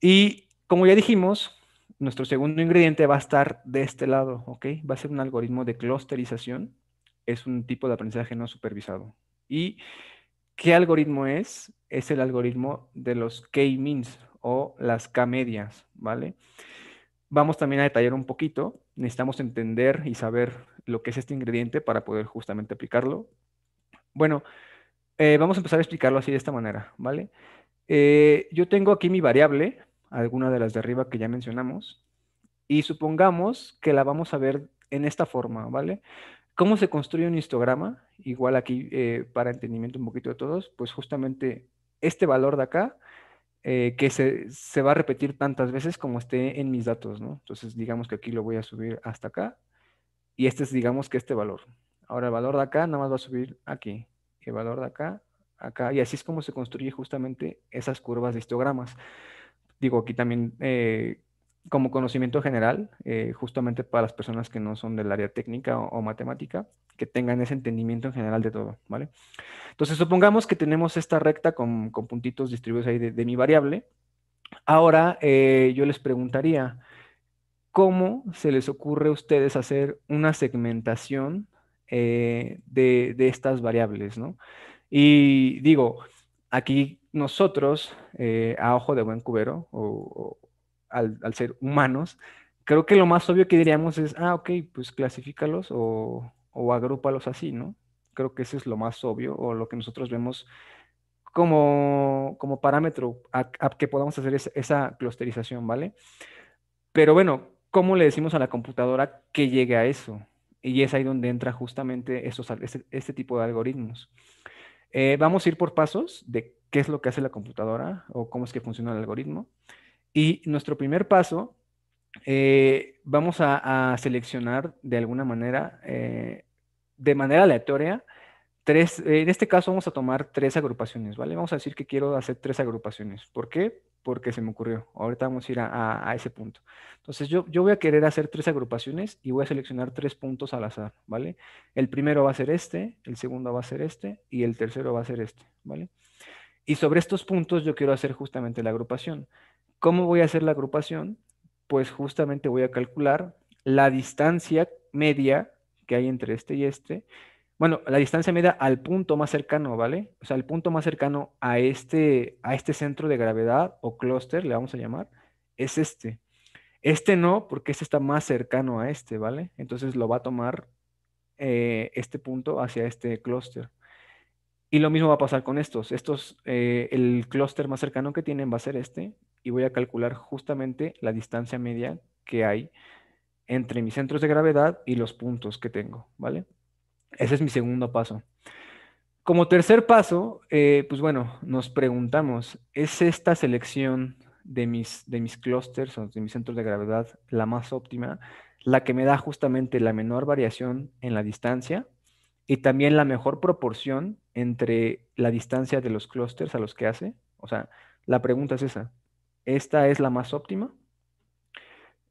Y como ya dijimos, nuestro segundo ingrediente va a estar de este lado, ¿ok? Va a ser un algoritmo de clusterización. Es un tipo de aprendizaje no supervisado. Y ¿Qué algoritmo es? Es el algoritmo de los K-means o las K-medias, ¿vale? Vamos también a detallar un poquito. Necesitamos entender y saber lo que es este ingrediente para poder justamente aplicarlo. Bueno, eh, vamos a empezar a explicarlo así de esta manera, ¿vale? Eh, yo tengo aquí mi variable, alguna de las de arriba que ya mencionamos, y supongamos que la vamos a ver en esta forma, ¿vale? ¿Cómo se construye un histograma? Igual aquí, eh, para entendimiento un poquito de todos, pues justamente este valor de acá, eh, que se, va a repetir tantas veces como esté en mis datos, ¿no? Entonces, digamos que aquí lo voy a subir hasta acá, y este es, digamos que este valor. Ahora el valor de acá nada más va a subir aquí, el valor de acá, acá, y así es como se construye justamente esas curvas de histogramas. Digo, aquí también... Eh, como conocimiento general, eh, justamente para las personas que no son del área técnica o, matemática, que tengan ese entendimiento en general de todo, ¿vale? Entonces, supongamos que tenemos esta recta con, puntitos distribuidos ahí de, mi variable. Ahora, eh, yo les preguntaría, ¿cómo se les ocurre a ustedes hacer una segmentación eh, de, estas variables, ¿no? Y digo, aquí nosotros, a ojo de buen cubero, o al, ser humanos, creo que lo más obvio que diríamos es, ah, ok, pues clasifícalos o, o agrúpalos así, ¿no? Creo que eso es lo más obvio o lo que nosotros vemos como, como parámetro a, que podamos hacer esa clusterización, ¿vale? Pero bueno, ¿cómo le decimos a la computadora que llegue a eso? Y es ahí donde entra justamente este, este, tipo de algoritmos. Eh, vamos a ir por pasos de qué es lo que hace la computadora o cómo es que funciona el algoritmo. Y nuestro primer paso, eh, vamos a, seleccionar de alguna manera, eh, de manera aleatoria, tres, en este caso vamos a tomar tres agrupaciones, ¿vale? Vamos a decir que quiero hacer tres agrupaciones. ¿Por qué? Porque se me ocurrió. Ahorita vamos a ir a, ese punto. Entonces yo, yo voy a querer hacer tres agrupaciones y voy a seleccionar tres puntos al azar, ¿vale? El primero va a ser este, el segundo va a ser este y el tercero va a ser este, ¿vale? Y sobre estos puntos yo quiero hacer justamente la agrupación. ¿Cómo voy a hacer la agrupación? Pues justamente voy a calcular la distancia media que hay entre este y este. Bueno, la distancia media al punto más cercano, ¿vale? O sea, el punto más cercano a este, a este centro de gravedad o clúster, le vamos a llamar, es este. Este no, porque este está más cercano a este, ¿vale? Entonces lo va a tomar eh, este punto hacia este clúster. Y lo mismo va a pasar con estos. Estos, eh, el clúster más cercano que tienen va a ser este, y voy a calcular justamente la distancia media que hay entre mis centros de gravedad y los puntos que tengo, ¿vale? Ese es mi segundo paso. Como tercer paso, eh, pues bueno, nos preguntamos, ¿es esta selección de mis, de mis clústeres o de mis centros de gravedad la más óptima? La que me da justamente la menor variación en la distancia y también la mejor proporción entre la distancia de los clústeres a los que hace. O sea, la pregunta es esa, esta es la más óptima.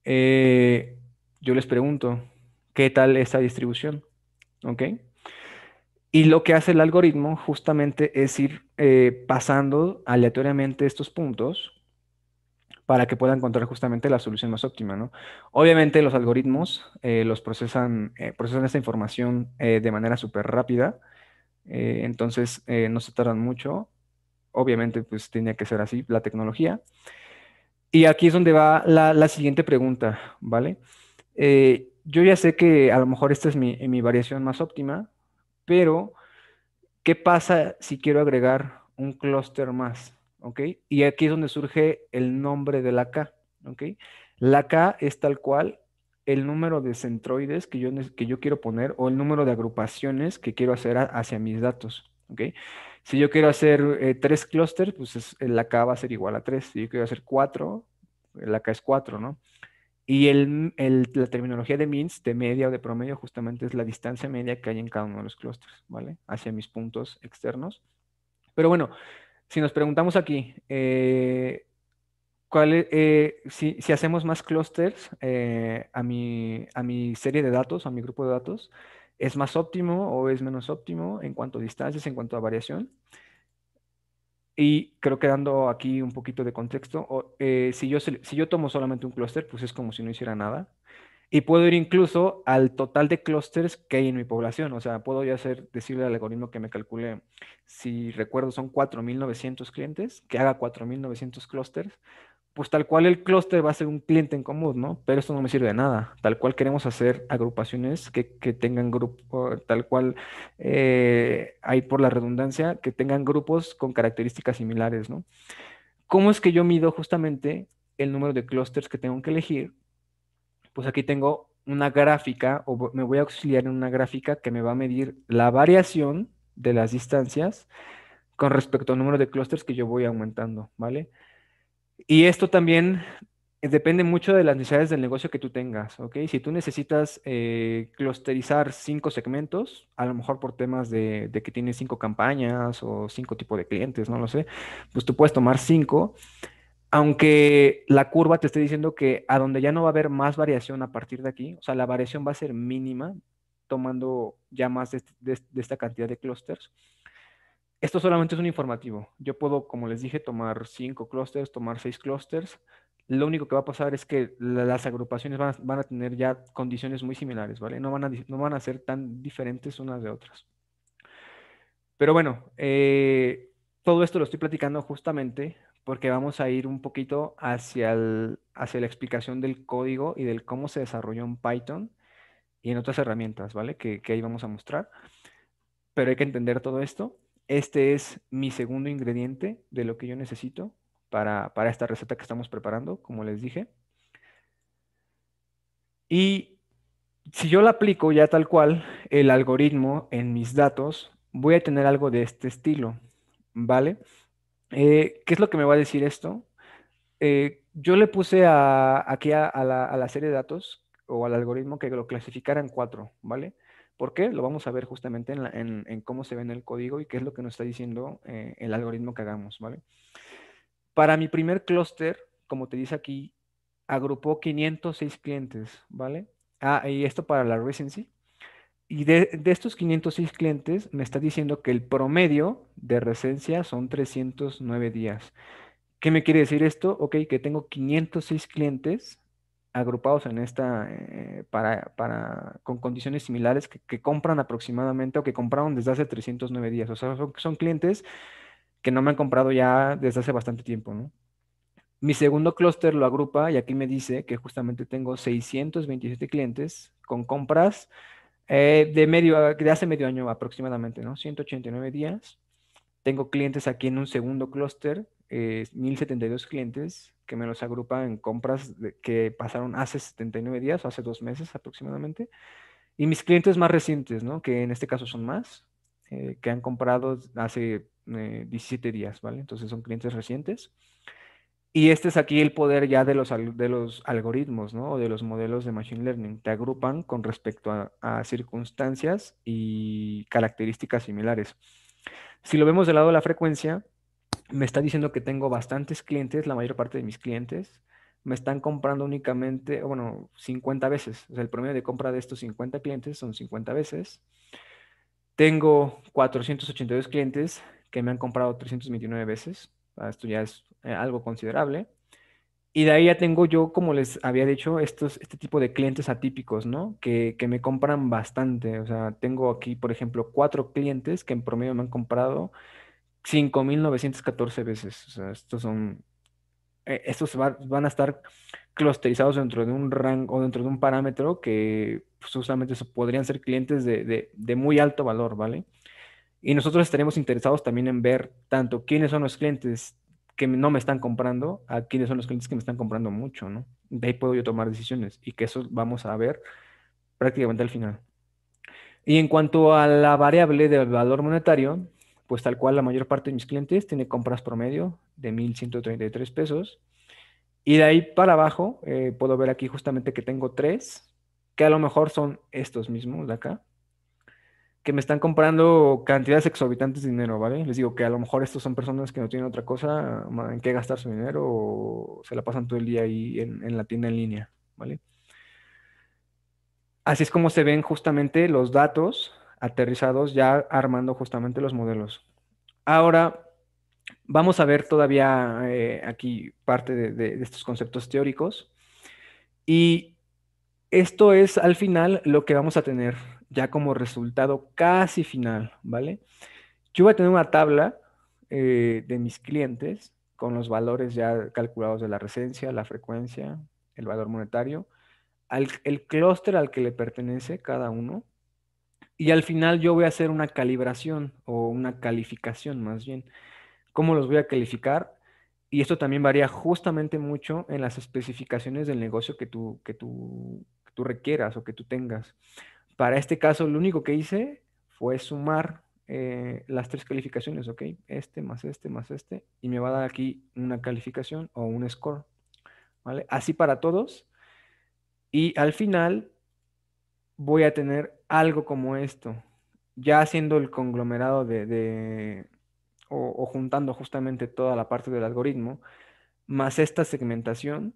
Eh, yo les pregunto, ¿qué tal esta distribución? ¿Ok? Y lo que hace el algoritmo justamente es ir eh, pasando aleatoriamente estos puntos para que pueda encontrar justamente la solución más óptima, Obviamente los algoritmos eh, los procesan, procesan esta información de manera súper rápida, entonces no se tardan mucho obviamente pues tenía que ser así, la tecnología. Y aquí es donde va la, siguiente pregunta, ¿vale? Eh, yo ya sé que a lo mejor esta es mi, variación más óptima, pero ¿qué pasa si quiero agregar un clúster más? ¿Ok? Y aquí es donde surge el nombre de la K, ¿ok? La K es tal cual el número de centroides que yo, que yo quiero poner o el número de agrupaciones que quiero hacer hacia mis datos, ¿ok? Si yo quiero hacer eh, tres clústeres, pues eh, la K va a ser igual a tres. Si yo quiero hacer cuatro, eh, la K es cuatro, ¿no? Y la terminología de means, de media o de promedio, justamente es la distancia media que hay en cada uno de los clústeres, ¿vale? Hacia mis puntos externos. Pero bueno, si nos preguntamos aquí, ¿cuál, e, si, hacemos más clústeres a, a mi serie de datos, a mi grupo de datos, es más óptimo o es menos óptimo en cuanto a distancias, en cuanto a variación. Y creo que dando aquí un poquito de contexto, eh, si, yo, si yo tomo solamente un clúster, pues es como si no hiciera nada. Y puedo ir incluso al total de clústeres que hay en mi población. O sea, puedo ya hacer, decirle al algoritmo que me calcule, si recuerdo son 4.900 clientes, que haga 4.900 clústeres pues tal cual el clúster va a ser un cliente en común, ¿no? Pero esto no me sirve de nada. Tal cual queremos hacer agrupaciones que, tengan grupo, tal cual hay eh, por la redundancia, que tengan grupos con características similares, ¿no? ¿Cómo es que yo mido justamente el número de clústeres que tengo que elegir? Pues aquí tengo una gráfica, o me voy a auxiliar en una gráfica que me va a medir la variación de las distancias con respecto al número de clústeres que yo voy aumentando, ¿vale? Y esto también eh, depende mucho de las necesidades del negocio que tú tengas, ¿ok? Si tú necesitas eh, clusterizar cinco segmentos, a lo mejor por temas de, que tienes cinco campañas o cinco tipos de clientes, no lo sé, pues tú puedes tomar cinco, aunque la curva te esté diciendo que a donde ya no va a haber más variación a partir de aquí, o sea, la variación va a ser mínima, tomando ya más de, de esta cantidad de clusters, esto solamente es un informativo. Yo puedo, como les dije, tomar cinco clusters, tomar seis clusters. Lo único que va a pasar es que las agrupaciones van a, tener ya condiciones muy similares, ¿vale? No van, a, no van a ser tan diferentes unas de otras. Pero bueno, eh, todo esto lo estoy platicando justamente porque vamos a ir un poquito hacia, hacia la explicación del código y del cómo se desarrolló en Python y en otras herramientas, ¿vale? Que, que ahí vamos a mostrar. Pero hay que entender todo esto. Este es mi segundo ingrediente de lo que yo necesito para, esta receta que estamos preparando, como les dije. Y si yo la aplico ya tal cual, el algoritmo en mis datos, voy a tener algo de este estilo, ¿vale? Eh, ¿Qué es lo que me va a decir esto? Eh, yo le puse aquí a, la, a, la, serie de datos o al algoritmo que lo clasificara en cuatro, ¿vale? ¿Por qué? Lo vamos a ver justamente en, cómo se ve en el código y qué es lo que nos está diciendo eh, el algoritmo que hagamos, ¿vale? Para mi primer clúster, como te dice aquí, agrupó 506 clientes, ¿vale? Ah, y esto para la recency. Y de, de estos 506 clientes, me está diciendo que el promedio de recencia son 309 días. ¿Qué me quiere decir esto? Ok, que tengo 506 clientes agrupados en esta, eh, para, para, con condiciones similares que, compran aproximadamente o que compraron desde hace 309 días. O sea, son, clientes que no me han comprado ya desde hace bastante tiempo, ¿no? Mi segundo clúster lo agrupa y aquí me dice que justamente tengo 627 clientes con compras eh, de, medio, de hace medio año aproximadamente, ¿no? 189 días tengo clientes aquí en un segundo clúster, 1072 eh, clientes que me los agrupan en compras que pasaron hace 79 días o hace dos meses aproximadamente. Y mis clientes más recientes, ¿no? que en este caso son más, eh, que han comprado hace 17 eh, días, ¿vale? Entonces son clientes recientes. Y este es aquí el poder ya de los, de los algoritmos, O de los modelos de Machine Learning. Te agrupan con respecto a, a circunstancias y características similares. Si lo vemos del lado de la frecuencia, me está diciendo que tengo bastantes clientes, la mayor parte de mis clientes me están comprando únicamente, bueno, 50 veces. O sea, el promedio de compra de estos 50 clientes son 50 veces. Tengo 482 clientes que me han comprado 329 veces. Ah, esto ya es eh, algo considerable. Y de ahí ya tengo yo, como les había dicho, estos, este tipo de clientes atípicos, ¿no? Que, me compran bastante. O sea, tengo aquí, por ejemplo, cuatro clientes que en promedio me han comprado 5.914 veces. O sea, estos son, eh, estos van a estar clusterizados dentro de un rango dentro de un parámetro que justamente pues, podrían ser clientes de, de muy alto valor, ¿vale? Y nosotros estaremos interesados también en ver tanto quiénes son los clientes que no me están comprando, a quiénes son los clientes que me están comprando mucho, ¿no? De ahí puedo yo tomar decisiones y que eso vamos a ver prácticamente al final. Y en cuanto a la variable del valor monetario, pues tal cual la mayor parte de mis clientes tiene compras promedio de 1.133 pesos. Y de ahí para abajo eh, puedo ver aquí justamente que tengo tres, que a lo mejor son estos mismos de acá que me están comprando cantidades exorbitantes de dinero, ¿vale? Les digo que a lo mejor estos son personas que no tienen otra cosa en qué gastar su dinero o se la pasan todo el día ahí en, la tienda en línea, ¿vale? Así es como se ven justamente los datos aterrizados ya armando justamente los modelos. Ahora, vamos a ver todavía eh, aquí parte de estos conceptos teóricos y esto es al final lo que vamos a tener ya como resultado casi final, ¿vale? Yo voy a tener una tabla eh, de mis clientes con los valores ya calculados de la residencia, la frecuencia, el valor monetario, el clúster al que le pertenece cada uno. Y al final yo voy a hacer una calibración o una calificación más bien. ¿Cómo los voy a calificar? Y esto también varía justamente mucho en las especificaciones del negocio que tú, que tú, que tú requieras o que tú tengas. Para este caso, lo único que hice fue sumar eh, las tres calificaciones, ¿ok? Este más este más este, y me va a dar aquí una calificación o un score, ¿vale? Así para todos. Y al final voy a tener algo como esto, ya haciendo el conglomerado de, o, o, juntando justamente toda la parte del algoritmo, más esta segmentación,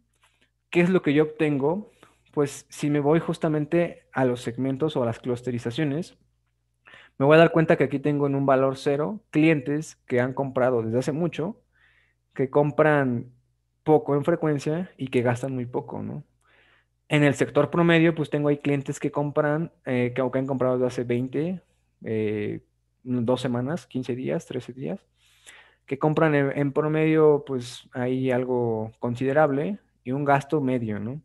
¿qué es lo que yo obtengo pues si me voy justamente a los segmentos o a las clusterizaciones, me voy a dar cuenta que aquí tengo en un valor cero clientes que han comprado desde hace mucho, que compran poco en frecuencia y que gastan muy poco, ¿no? En el sector promedio, pues tengo ahí clientes que compran, eh, que han comprado desde hace 20, eh, dos semanas, 15 días, 13 días, que compran en, promedio, pues hay algo considerable y un gasto medio, ¿no?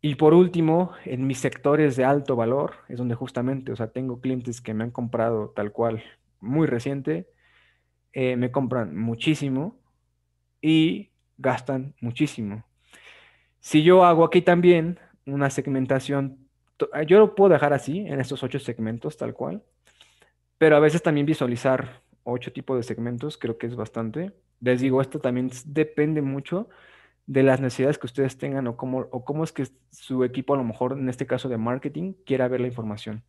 Y por último, en mis sectores de alto valor, es donde justamente, o sea, tengo clientes que me han comprado tal cual muy reciente, eh, me compran muchísimo y gastan muchísimo. Si yo hago aquí también una segmentación, ah, yo lo puedo dejar así, en estos ocho segmentos tal cual, pero a veces también visualizar ocho tipos de segmentos creo que es bastante. Les digo, esto también depende mucho de las necesidades que ustedes tengan o cómo, o cómo es que su equipo, a lo mejor en este caso de marketing, quiera ver la información.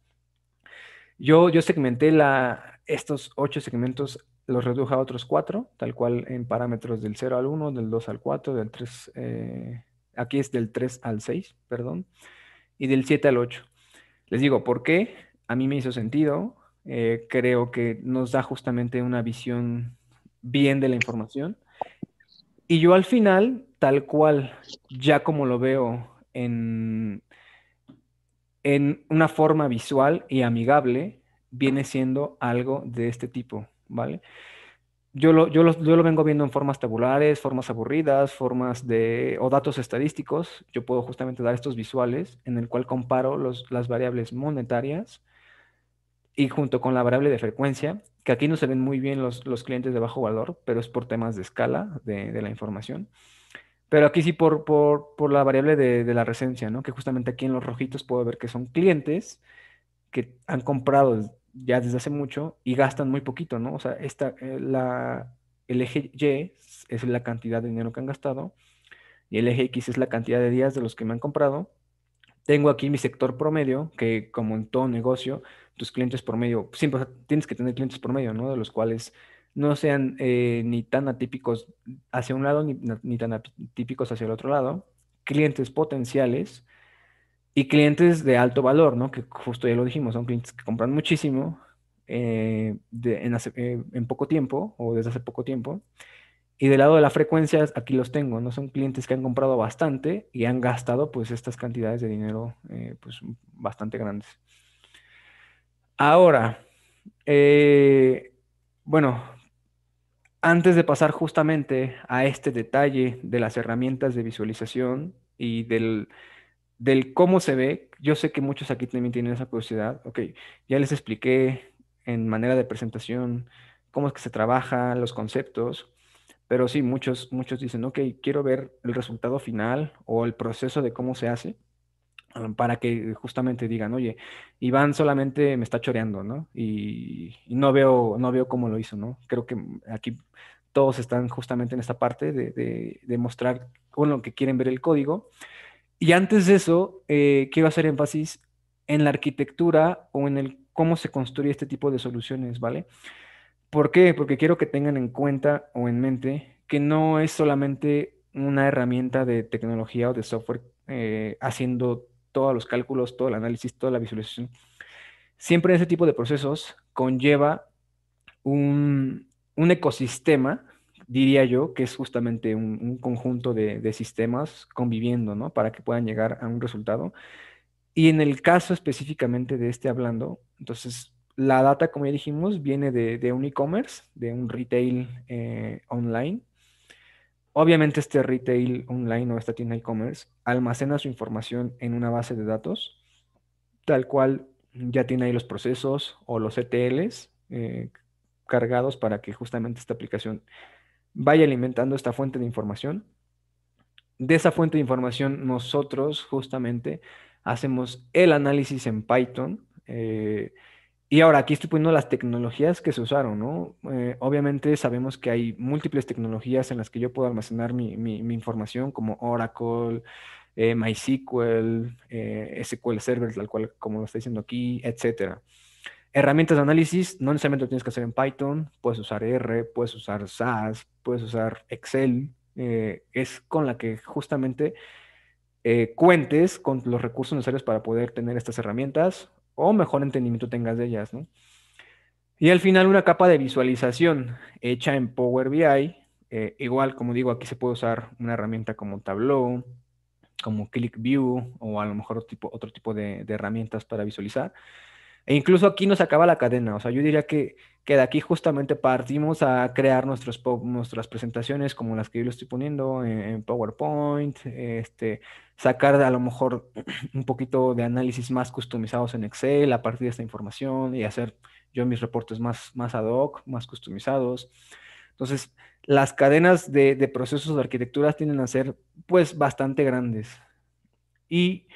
Yo, yo segmenté la, estos ocho segmentos, los reduje a otros cuatro, tal cual en parámetros del 0 al 1, del 2 al 4, del 3, eh, aquí es del 3 al 6, perdón, y del 7 al 8. Les digo, ¿por qué? A mí me hizo sentido, eh, creo que nos da justamente una visión bien de la información. Y yo al final tal cual, ya como lo veo en, una forma visual y amigable, viene siendo algo de este tipo, ¿vale? Yo lo, vengo viendo en formas tabulares, formas aburridas, formas de, o datos estadísticos. Yo puedo justamente dar estos visuales en el cual comparo las variables monetarias y junto con la variable de frecuencia, que aquí no se ven muy bien los, clientes de bajo valor, pero es por temas de escala de la información. Pero aquí sí por, la variable de, de, la recencia, ¿no? Que justamente aquí en los rojitos puedo ver que son clientes que han comprado ya desde hace mucho y gastan muy poquito, ¿no? O sea, esta, eh, la, el eje Y es la cantidad de dinero que han gastado y el eje X es la cantidad de días de los que me han comprado. Tengo aquí mi sector promedio, que como en todo negocio, tus clientes promedio, siempre pues, tienes que tener clientes promedio, ¿no? De los cuales no sean eh, ni tan atípicos hacia un lado ni, tan atípicos hacia el otro lado, clientes potenciales y clientes de alto valor, ¿no? Que justo ya lo dijimos, son clientes que compran muchísimo eh, en, eh, en, poco tiempo o desde hace poco tiempo. Y del lado de las frecuencias, aquí los tengo, ¿no? Son clientes que han comprado bastante y han gastado pues estas cantidades de dinero pues bastante grandes. Ahora, bueno, antes de pasar justamente a este detalle de las herramientas de visualización y del, del cómo se ve, yo sé que muchos aquí también tienen esa curiosidad. Ok, ya les expliqué en manera de presentación cómo es que se trabaja, los conceptos, pero sí, muchos, muchos dicen, ok, quiero ver el resultado final o el proceso de cómo se hace para que justamente digan, oye, Iván solamente me está choreando, ¿no? Y, no veo, no veo cómo lo hizo, ¿no? Creo que aquí todos están justamente en esta parte de, de, mostrar con lo que quieren ver el código. Y antes de eso, eh, quiero hacer énfasis en la arquitectura o en el cómo se construye este tipo de soluciones, ¿vale? ¿Por qué? Porque quiero que tengan en cuenta o en mente que no es solamente una herramienta de tecnología o de software eh, haciendo todos los cálculos, todo el análisis, toda la visualización. Siempre ese tipo de procesos conlleva un, ecosistema, diría yo, que es justamente un, conjunto de, sistemas conviviendo, ¿no? Para que puedan llegar a un resultado. Y en el caso específicamente de este hablando, entonces la data, como ya dijimos, viene de, un e-commerce, de un retail eh, online, Obviamente este retail online o esta tienda e-commerce almacena su información en una base de datos, tal cual ya tiene ahí los procesos o los ETLs eh, cargados para que justamente esta aplicación vaya alimentando esta fuente de información. De esa fuente de información nosotros justamente hacemos el análisis en Python. Eh, y ahora aquí estoy poniendo las tecnologías que se usaron, ¿no? Eh, obviamente sabemos que hay múltiples tecnologías en las que yo puedo almacenar mi, información, como Oracle, eh, MySQL, eh, SQL Server, tal cual como lo está diciendo aquí, etc. Herramientas de análisis, no necesariamente lo tienes que hacer en Python, puedes usar R, puedes usar SAS, puedes usar Excel, es con la que justamente cuentes con los recursos necesarios para poder tener estas herramientas o mejor entendimiento tengas de ellas, ¿no? Y al final una capa de visualización hecha en Power BI. Eh, igual, como digo, aquí se puede usar una herramienta como Tableau, como ClickView o a lo mejor tipo, otro tipo de herramientas para visualizar. E incluso aquí nos acaba la cadena. O sea, yo diría que, que de aquí justamente partimos a crear nuestros, nuestras presentaciones como las que yo le estoy poniendo en, PowerPoint, este, sacar a lo mejor un poquito de análisis más customizados en Excel a partir de esta información y hacer yo mis reportes más, más ad hoc, más customizados. Entonces, las cadenas de, procesos de arquitectura tienen a ser pues bastante grandes. Y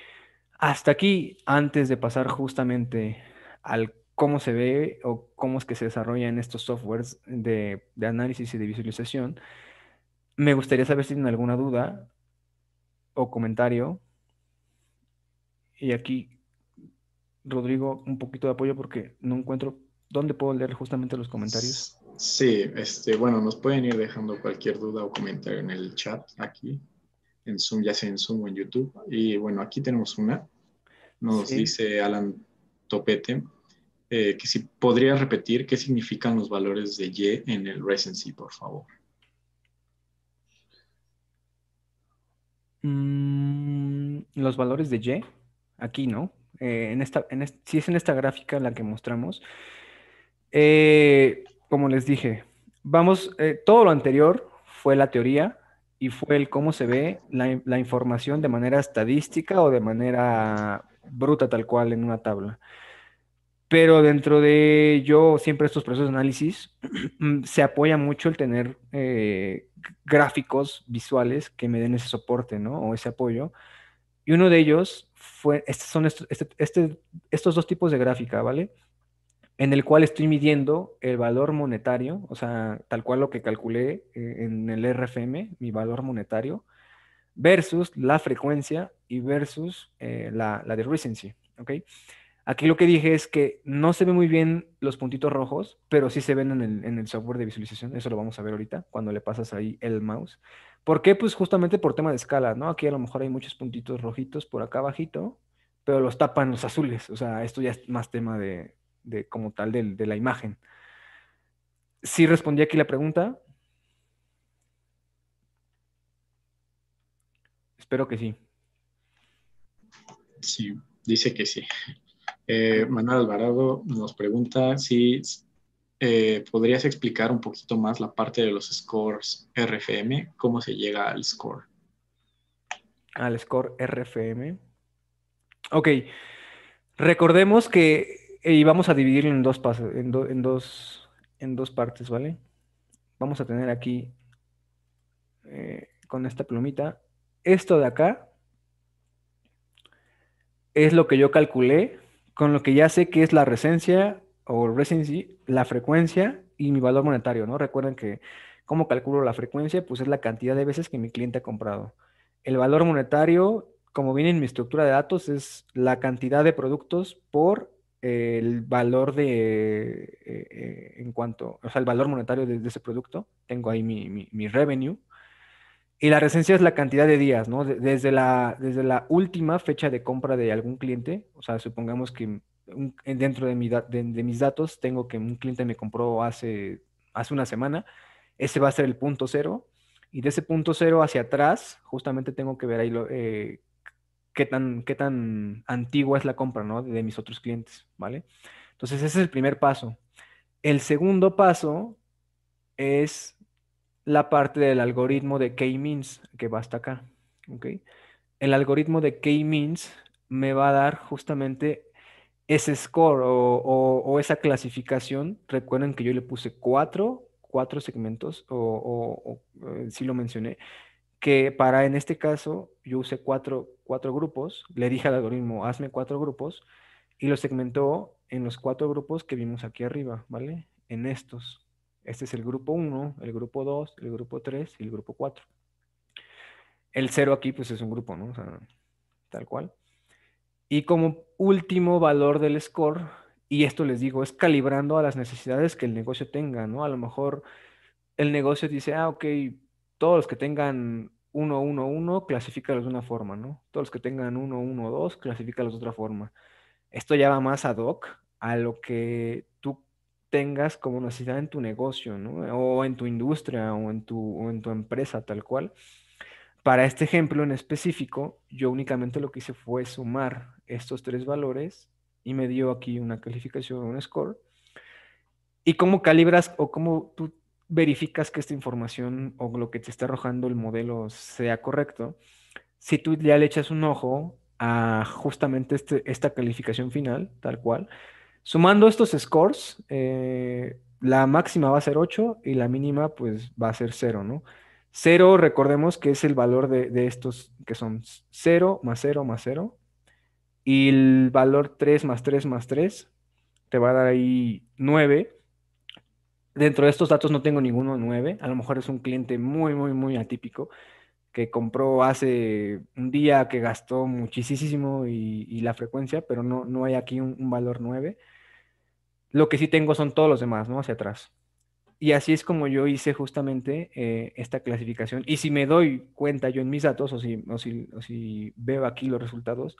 hasta aquí, antes de pasar justamente al cómo se ve o cómo es que se desarrollan estos softwares de, análisis y de visualización. Me gustaría saber si tienen alguna duda o comentario. Y aquí, Rodrigo, un poquito de apoyo porque no encuentro dónde puedo leer justamente los comentarios. Sí, este, bueno, nos pueden ir dejando cualquier duda o comentario en el chat aquí, en Zoom, ya sea en Zoom o en YouTube. Y bueno, aquí tenemos una. Nos dice Alan topete, eh, que si podrías repetir qué significan los valores de Y en el recency, por favor. Mm, los valores de Y, aquí, ¿no? Eh, en esta, si es en esta gráfica la que mostramos, eh, como les dije, vamos, todo lo anterior fue la teoría y fue el cómo se ve la información de manera estadística o de manera bruta tal cual en una tabla. Pero dentro de yo, siempre estos procesos de análisis, se apoya mucho el tener eh, gráficos visuales que me den ese soporte, ¿no? O ese apoyo. Y uno de ellos fue, estos son estos, este, este, estos dos tipos de gráfica, ¿vale? En el cual estoy midiendo el valor monetario, o sea, tal cual lo que calculé eh, en el RFM, mi valor monetario, versus la frecuencia y versus eh, la, de recency, ¿ok? Aquí lo que dije es que no se ven muy bien los puntitos rojos, pero sí se ven en el, software de visualización. Eso lo vamos a ver ahorita cuando le pasas ahí el mouse. ¿Por qué? Pues justamente por tema de escala, ¿no? Aquí a lo mejor hay muchos puntitos rojitos por acá abajito, pero los tapan los azules. O sea, esto ya es más tema de, como tal de, de la imagen. Sí respondí aquí la pregunta. Espero que sí. Sí, dice que sí. Eh, Manuel Alvarado nos pregunta si eh, podrías explicar un poquito más la parte de los scores RFM, cómo se llega al score. Al score RFM. Ok. Recordemos que y eh, vamos a dividirlo en dos pasos, en, dos, en dos partes, ¿vale? Vamos a tener aquí con esta plumita esto de acá es lo que yo calculé con lo que ya sé que es la recencia o recency, la frecuencia y mi valor monetario, ¿no? Recuerden que cómo calculo la frecuencia, pues es la cantidad de veces que mi cliente ha comprado. El valor monetario, como viene en mi estructura de datos, es la cantidad de productos por el valor de, eh, eh, en cuanto, o sea, el valor monetario de, ese producto. Tengo ahí mi revenue y la recencia es la cantidad de días, ¿no? Desde la, desde la última fecha de compra de algún cliente, o sea, supongamos que dentro de, mi, de, mis datos tengo que un cliente me compró hace, hace una semana, ese va a ser el punto cero, y de ese punto cero hacia atrás, justamente tengo que ver ahí lo, eh, qué, tan, qué tan antigua es la compra, ¿no? de mis otros clientes, ¿vale? Entonces, ese es el primer paso. El segundo paso es la parte del algoritmo de K-means que va hasta acá. El algoritmo de K-means me va a dar justamente ese score o, esa clasificación. Recuerden que yo le puse cuatro, cuatro segmentos, o, eh, si lo mencioné, que para en este caso yo usé cuatro, grupos, le dije al algoritmo, hazme cuatro grupos, y lo segmentó en los cuatro grupos que vimos aquí arriba, ¿vale? En estos. Este es el grupo 1, el grupo 2, el grupo 3 y el grupo 4. El 0 aquí pues es un grupo, ¿no? O sea, tal cual. Y como último valor del score, y esto les digo, es calibrando a las necesidades que el negocio tenga, ¿no? A lo mejor el negocio dice, ah, ok, todos los que tengan 1, 1, 1, clasifícalos de una forma, ¿no? Todos los que tengan 1, 1, 2, clasifícalos de otra forma. Esto ya va más ad hoc a lo que tengas como necesidad en tu negocio, O en tu industria o en tu, en tu empresa tal cual. Para este ejemplo en específico, yo únicamente lo que hice fue sumar estos tres valores y me dio aquí una calificación, un score. ¿Y cómo calibras o cómo tú verificas que esta información o lo que te está arrojando el modelo sea correcto? Si tú ya le echas un ojo a justamente este, esta calificación final, tal cual, Sumando estos scores, eh, la máxima va a ser 8 y la mínima pues va a ser 0, ¿no? 0, recordemos que es el valor de, estos que son 0 más 0 más 0. Y el valor 3 más 3 más 3 te va a dar ahí 9. Dentro de estos datos no tengo ninguno 9. A lo mejor es un cliente muy, muy, muy atípico que compró hace un día, que gastó muchísimo y, la frecuencia, pero no, no hay aquí un, un valor 9. Lo que sí tengo son todos los demás, ¿no? Hacia atrás. Y así es como yo hice justamente eh, esta clasificación. Y si me doy cuenta yo en mis datos o si, o si, veo aquí los resultados,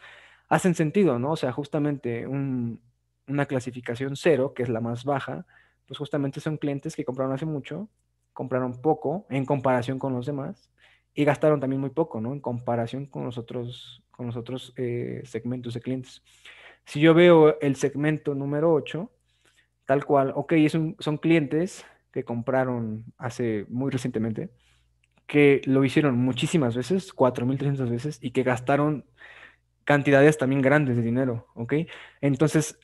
hacen sentido, ¿no? O sea, justamente una clasificación cero, que es la más baja, pues justamente son clientes que compraron hace mucho, compraron poco en comparación con los demás y gastaron también muy poco, ¿no? En comparación con los otros, con los otros eh, segmentos de clientes. Si yo veo el segmento número 8, Tal cual, ok, son clientes que compraron hace muy recientemente, que lo hicieron muchísimas veces, 4.300 veces, y que gastaron cantidades también grandes de dinero, ¿ok? Entonces,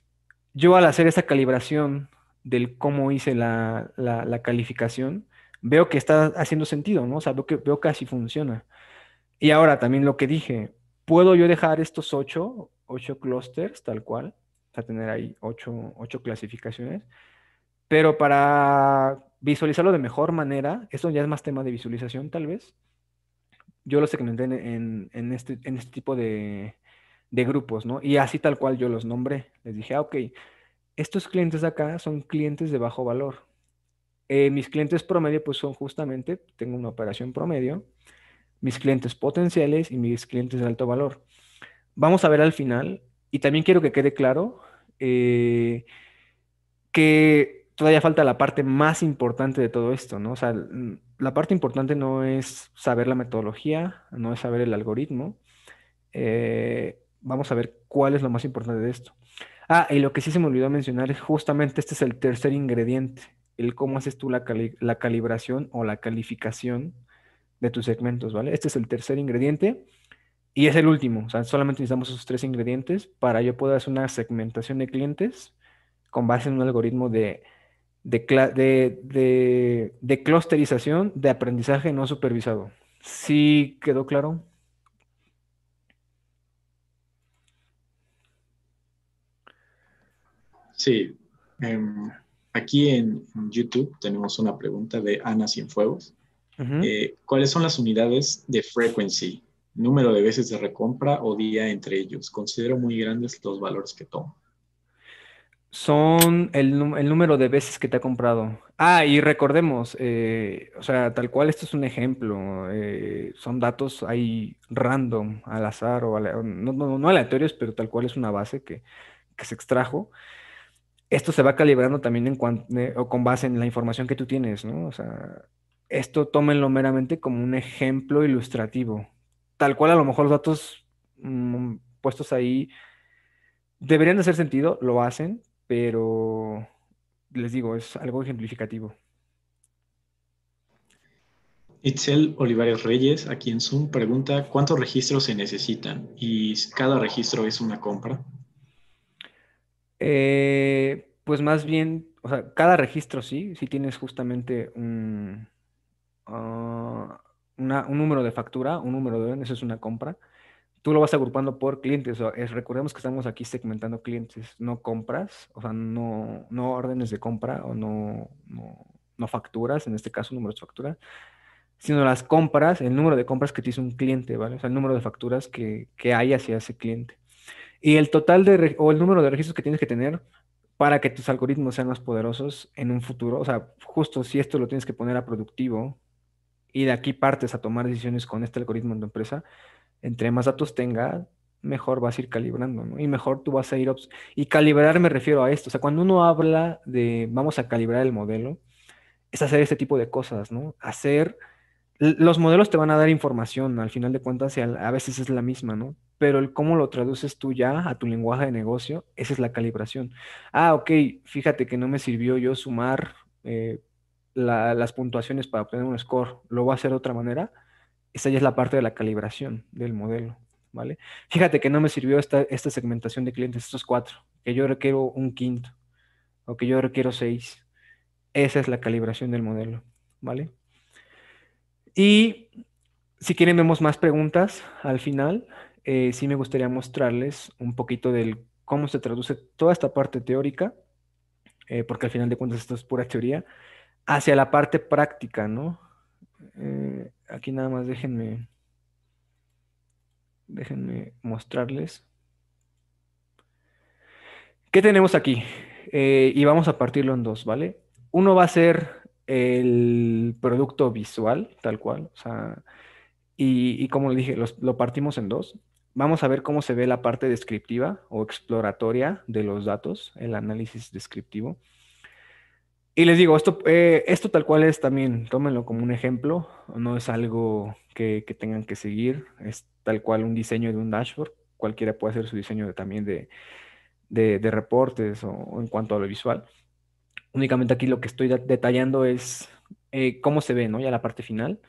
yo al hacer esa calibración del cómo hice la, la, calificación, veo que está haciendo sentido, ¿no? O sea, veo que, veo que así funciona. Y ahora también lo que dije, ¿puedo yo dejar estos ocho, ocho clusters tal cual? a tener ahí ocho, clasificaciones. Pero para visualizarlo de mejor manera, eso ya es más tema de visualización tal vez, yo lo segmenté en, en, en, este, en este, tipo de, grupos, ¿no? Y así tal cual yo los nombré. Les dije, ah, ok, estos clientes de acá son clientes de bajo valor. Eh, mis clientes promedio, pues son justamente, tengo una operación promedio, mis clientes potenciales y mis clientes de alto valor. Vamos a ver al final y también quiero que quede claro eh, que todavía falta la parte más importante de todo esto, ¿no? O sea, la parte importante no es saber la metodología, no es saber el algoritmo. Eh, vamos a ver cuál es lo más importante de esto. Ah, y lo que sí se me olvidó mencionar es justamente este es el tercer ingrediente, el cómo haces tú la, la calibración o la calificación de tus segmentos, ¿vale? Este es el tercer ingrediente y es el último, solamente necesitamos esos tres ingredientes para yo pueda hacer una segmentación de clientes con base en un algoritmo de, de, de, clusterización de aprendizaje no supervisado. ¿Sí quedó claro? Sí. Em, aquí en YouTube tenemos una pregunta de Ana Cienfuegos. Eh, ¿Cuáles son las unidades de frequency número de veces de recompra o día entre ellos. Considero muy grandes los valores que tomo. Son el, número de veces que te ha comprado. Ah, y recordemos, eh, o sea, tal cual, esto es un ejemplo. Eh, son datos ahí random, al azar, o no, no, aleatorios, pero tal cual es una base que, se extrajo esto se va calibrando también en eh, con base en la información que tú tienes, ¿no? O sea, esto tómenlo meramente como un ejemplo ilustrativo tal cual a lo mejor los datos mm, puestos ahí deberían de hacer sentido, lo hacen, pero les digo, es algo ejemplificativo. Itzel Olivares Reyes, aquí en Zoom, pregunta cuántos registros se necesitan y cada registro es una compra. Eh, pues más bien, o sea, cada registro sí, si tienes justamente un... Ah, un número de factura, un número de eso es una compra. Tú lo vas agrupando por clientes. O es, recordemos que estamos aquí segmentando clientes, no compras, o sea, no, no órdenes de compra o no, no, facturas, en este caso números de factura, sino las compras, el número de compras que te hizo un cliente, ¿vale? O sea, el número de facturas que, que hay hacia ese cliente. Y el total de, o el número de registros que tienes que tener para que tus algoritmos sean más poderosos en un futuro. O sea, justo si esto lo tienes que poner a productivo, y de aquí partes a tomar decisiones con este algoritmo en tu empresa, entre más datos tenga, mejor vas a ir calibrando, ¿no? Y mejor tú vas a ir... Y calibrar me refiero a esto, o sea, cuando uno habla de vamos a calibrar el modelo, es hacer este tipo de cosas, ¿no? Hacer... Los modelos te van a dar información, al final de cuentas, a veces es la misma, ¿no? Pero el cómo lo traduces tú ya a tu lenguaje de negocio, esa es la calibración. Ah, ok, fíjate que no me sirvió yo sumar eh, las puntuaciones para obtener un score, lo va a hacer de otra manera, esa ya es la parte de la calibración del modelo, ¿vale? Fíjate que no me sirvió esta, esta segmentación de clientes, estos cuatro, que yo requiero un quinto, o que yo requiero seis. Esa es la calibración del modelo, ¿vale? Y si quieren vemos más preguntas al final. Eh, sí me gustaría mostrarles un poquito del cómo se traduce toda esta parte teórica, eh, porque al final de cuentas esto es pura teoría, hacia la parte práctica, ¿no? Eh, aquí nada más déjenme, déjenme mostrarles. ¿Qué tenemos aquí? Eh, y vamos a partirlo en dos, ¿vale? Uno va a ser el producto visual, tal cual, o sea, y, como dije, lo partimos en dos. Vamos a ver cómo se ve la parte descriptiva o exploratoria de los datos, el análisis descriptivo. Y les digo, esto, eh, esto tal cual es también, tómenlo como un ejemplo, no es algo que, tengan que seguir, es tal cual un diseño de un dashboard, cualquiera puede hacer su diseño también de, reportes o, en cuanto a lo visual. Únicamente aquí lo que estoy detallando es eh, cómo se ve, ¿no? Ya la parte final.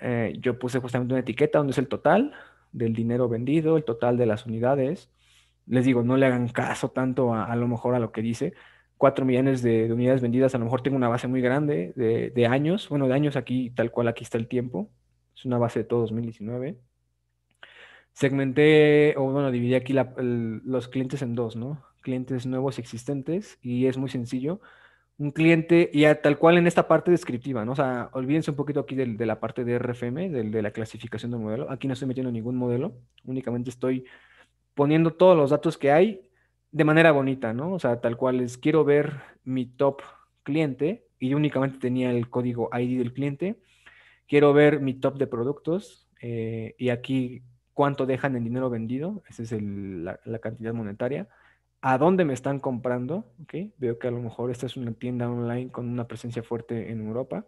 Eh, yo puse justamente una etiqueta donde es el total del dinero vendido, el total de las unidades. Les digo, no le hagan caso tanto a lo mejor a lo que dice, 4 millones de, unidades vendidas, a lo mejor tengo una base muy grande de, años, bueno, de años aquí, tal cual aquí está el tiempo, es una base de todo 2019. Segmenté, o bueno, dividí aquí los clientes en dos, ¿no? Clientes nuevos existentes, y es muy sencillo. Un cliente, y tal cual en esta parte descriptiva, ¿no? O sea, olvídense un poquito aquí de, la parte de RFM, de la clasificación del modelo. Aquí no estoy metiendo ningún modelo, únicamente estoy poniendo todos los datos que hay de manera bonita, ¿no? O sea, tal cual es, quiero ver mi top cliente y yo únicamente tenía el código ID del cliente. Quiero ver mi top de productos eh, y aquí cuánto dejan en dinero vendido, esa es la, cantidad monetaria. ¿A dónde me están comprando? ¿ok? Veo que a lo mejor esta es una tienda online con una presencia fuerte en Europa.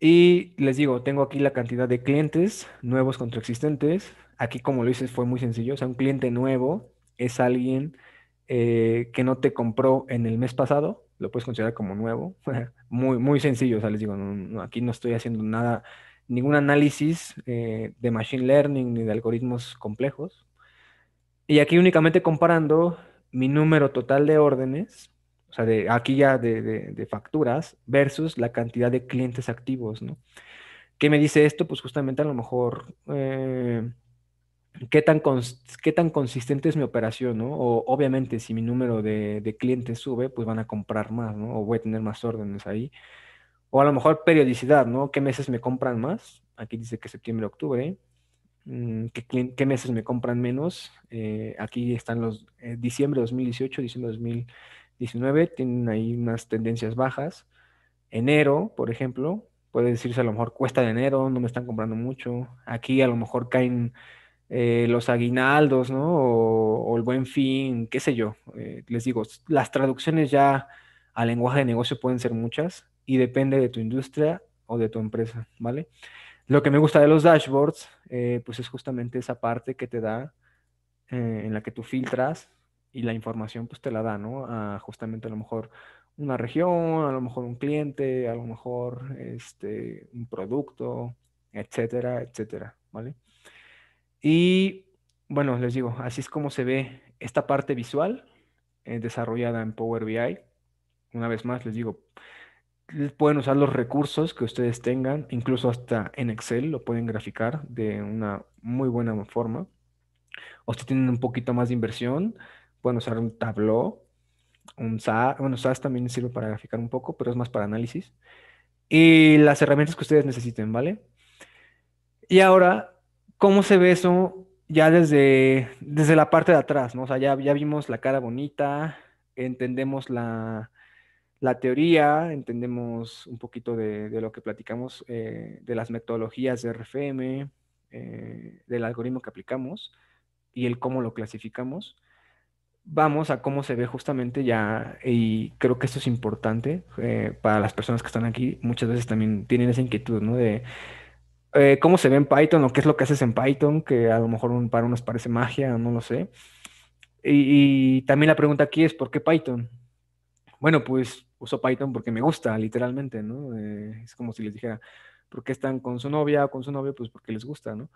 Y les digo, tengo aquí la cantidad de clientes nuevos contra existentes. Aquí, como lo hice, fue muy sencillo. O sea, un cliente nuevo es alguien eh, que no te compró en el mes pasado, lo puedes considerar como nuevo. muy, muy sencillo, o sea, les digo, no, aquí no estoy haciendo nada, ningún análisis eh, de machine learning ni de algoritmos complejos. Y aquí únicamente comparando mi número total de órdenes, o sea, de, aquí ya de, facturas, versus la cantidad de clientes activos, ¿no? ¿Qué me dice esto? Pues justamente a lo mejor eh, qué tan, qué tan consistente es mi operación, ¿no? O obviamente si mi número de, clientes sube, pues van a comprar más, ¿no? O voy a tener más órdenes ahí. O a lo mejor periodicidad, ¿no? ¿Qué meses me compran más? Aquí dice que septiembre, octubre. Mm, ¿Qué, qué meses me compran menos? Eh, aquí están los eh, diciembre 2018, diciembre 2019, tienen ahí unas tendencias bajas. Enero, por ejemplo, puede decirse a lo mejor cuesta de enero, no me están comprando mucho. Aquí a lo mejor caen eh, los aguinaldos, ¿no? O, el buen fin, qué sé yo. Eh, les digo, las traducciones ya al lenguaje de negocio pueden ser muchas y depende de tu industria o de tu empresa, ¿vale? Lo que me gusta de los dashboards, eh, pues es justamente esa parte que te da, en la que tú filtras y la información pues te la da, ¿no? A justamente a lo mejor una región, a lo mejor un cliente, a lo mejor este, un producto, etcétera, etcétera, ¿vale? Y bueno, les digo, así es como se ve esta parte visual eh, desarrollada en Power BI. Una vez más, les digo, pueden usar los recursos que ustedes tengan, incluso hasta en Excel lo pueden graficar de una muy buena forma. O si tienen un poquito más de inversión, pueden usar un Tableau, un SAS, bueno, SAS también sirve para graficar un poco, pero es más para análisis. Y las herramientas que ustedes necesiten, ¿vale? Y ahora ¿Cómo se ve eso ya desde, desde la parte de atrás? ¿no? O sea, ya, vimos la cara bonita, entendemos la, teoría, entendemos un poquito de, lo que platicamos eh, de las metodologías de RFM, eh, del algoritmo que aplicamos y el cómo lo clasificamos. Vamos a cómo se ve justamente ya, y creo que esto es importante eh, para las personas que están aquí. Muchas veces también tienen esa inquietud, ¿no? De, eh, cómo se ve en Python o qué es lo que haces en Python, que a lo mejor para unos parece magia, no lo sé. Y, también la pregunta aquí es, ¿por qué Python? Bueno, pues uso Python porque me gusta, literalmente, ¿no? Eh, es como si les dijera, ¿por qué están con su novia o con su novio? Pues porque les gusta, ¿no?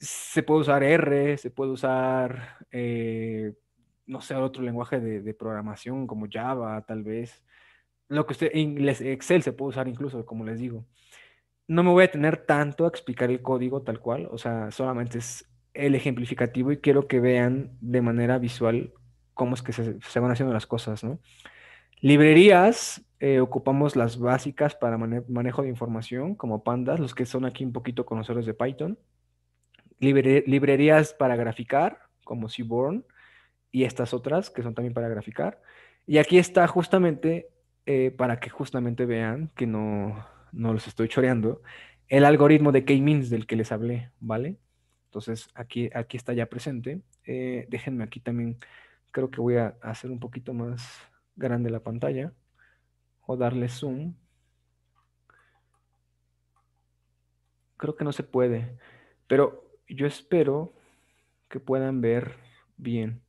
Se puede usar R, se puede usar, eh, no sé, otro lenguaje de, programación como Java, tal vez. Lo que usted, Excel se puede usar incluso, como les digo no me voy a tener tanto a explicar el código tal cual, o sea, solamente es el ejemplificativo y quiero que vean de manera visual cómo es que se, van haciendo las cosas, ¿no? Librerías, eh, ocupamos las básicas para manejo de información, como pandas, los que son aquí un poquito conocedores de Python. librerías para graficar, como Seaborn, y estas otras que son también para graficar. Y aquí está justamente eh, para que justamente vean que no, no los estoy choreando, el algoritmo de K-means del que les hablé, ¿vale? Entonces aquí, aquí está ya presente. Eh, déjenme aquí también, creo que voy a hacer un poquito más grande la pantalla o darle zoom. Creo que no se puede, pero yo espero que puedan ver bien.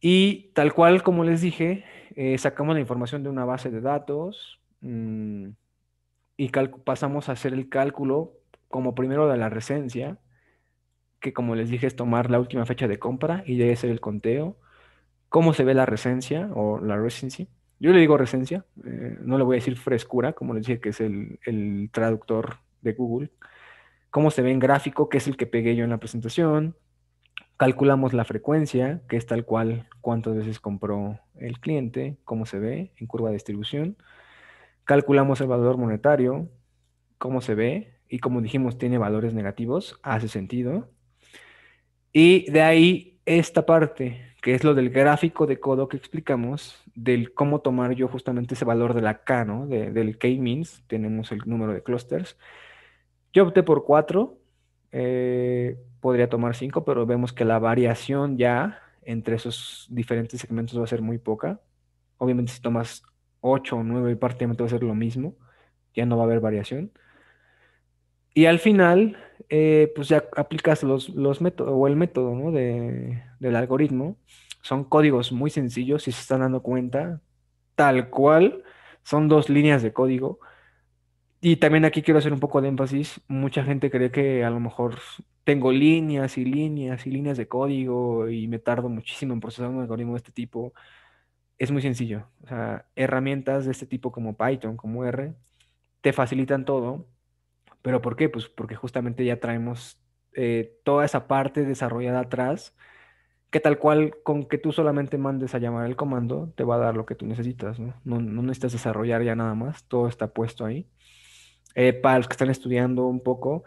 Y tal cual como les dije, eh, sacamos la información de una base de datos. Mm, y pasamos a hacer el cálculo como primero de la recencia, que como les dije es tomar la última fecha de compra y debe ser el conteo. ¿Cómo se ve la recencia o la recency? Yo le digo recencia, eh, no le voy a decir frescura, como les dije que es el, el traductor de Google. ¿Cómo se ve en gráfico, que es el que pegué yo en la presentación? Calculamos la frecuencia, que es tal cual cuántas veces compró el cliente, cómo se ve en curva de distribución calculamos el valor monetario, cómo se ve, y como dijimos, tiene valores negativos, hace sentido. Y de ahí esta parte, que es lo del gráfico de codo que explicamos, del cómo tomar yo justamente ese valor de la K, ¿no? del K-means, tenemos el número de clusters. Yo opté por 4, eh, podría tomar 5, pero vemos que la variación ya entre esos diferentes segmentos va a ser muy poca. Obviamente si tomas 8 o 9 prácticamente va a ser lo mismo, ya no va a haber variación. Y al final, eh, pues ya aplicas los, métodos o el método del algoritmo. Son códigos muy sencillos, si se están dando cuenta, tal cual, son dos líneas de código. Y también aquí quiero hacer un poco de énfasis. Mucha gente cree que a lo mejor tengo líneas y líneas y líneas de código y me tardo muchísimo en procesar un algoritmo de este tipo es muy sencillo. O sea, herramientas de este tipo como Python, como R, te facilitan todo. ¿Pero por qué? Pues porque justamente ya traemos eh, toda esa parte desarrollada atrás, que tal cual con que tú solamente mandes a llamar el comando, te va a dar lo que tú necesitas, ¿no? necesitas desarrollar ya nada más, todo está puesto ahí. Eh, para los que están estudiando un poco,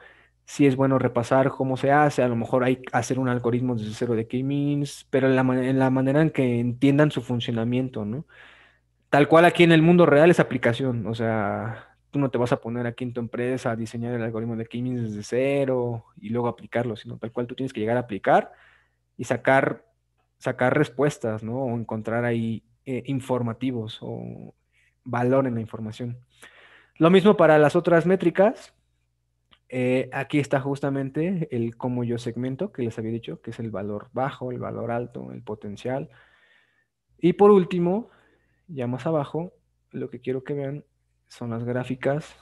si es bueno repasar cómo se hace, a lo mejor hay que hacer un algoritmo desde cero de K-means, pero en la, manera en que entiendan su funcionamiento, ¿no? Tal cual aquí en el mundo real es aplicación, o sea, tú no te vas a poner aquí en tu empresa a diseñar el algoritmo de K-means desde cero y luego aplicarlo, sino tal cual tú tienes que llegar a aplicar y sacar, sacar respuestas, ¿no? O encontrar ahí eh, informativos o valor en la información. Lo mismo para las otras métricas, eh, aquí está justamente el cómo yo segmento que les había dicho, que es el valor bajo, el valor alto, el potencial. Y por último, ya más abajo, lo que quiero que vean son las gráficas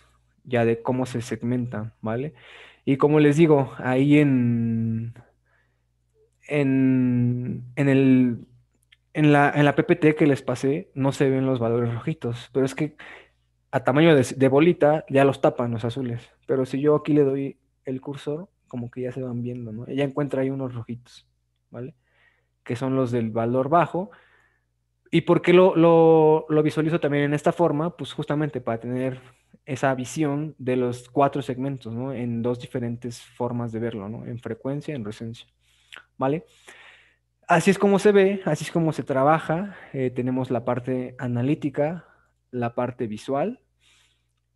ya de cómo se segmentan, ¿vale? Y como les digo, ahí en, en, en, el, en, la, en la PPT que les pasé no se ven los valores rojitos, pero es que a tamaño de, bolita ya los tapan los azules. Pero si yo aquí le doy el cursor, como que ya se van viendo, ¿no? Ella encuentra ahí unos rojitos, ¿vale? Que son los del valor bajo. ¿Y por qué lo, lo, visualizo también en esta forma? Pues justamente para tener esa visión de los cuatro segmentos, ¿no? En dos diferentes formas de verlo, ¿no? En frecuencia, en recencia, ¿vale? Así es como se ve, así es como se trabaja. Eh, tenemos la parte analítica, la parte visual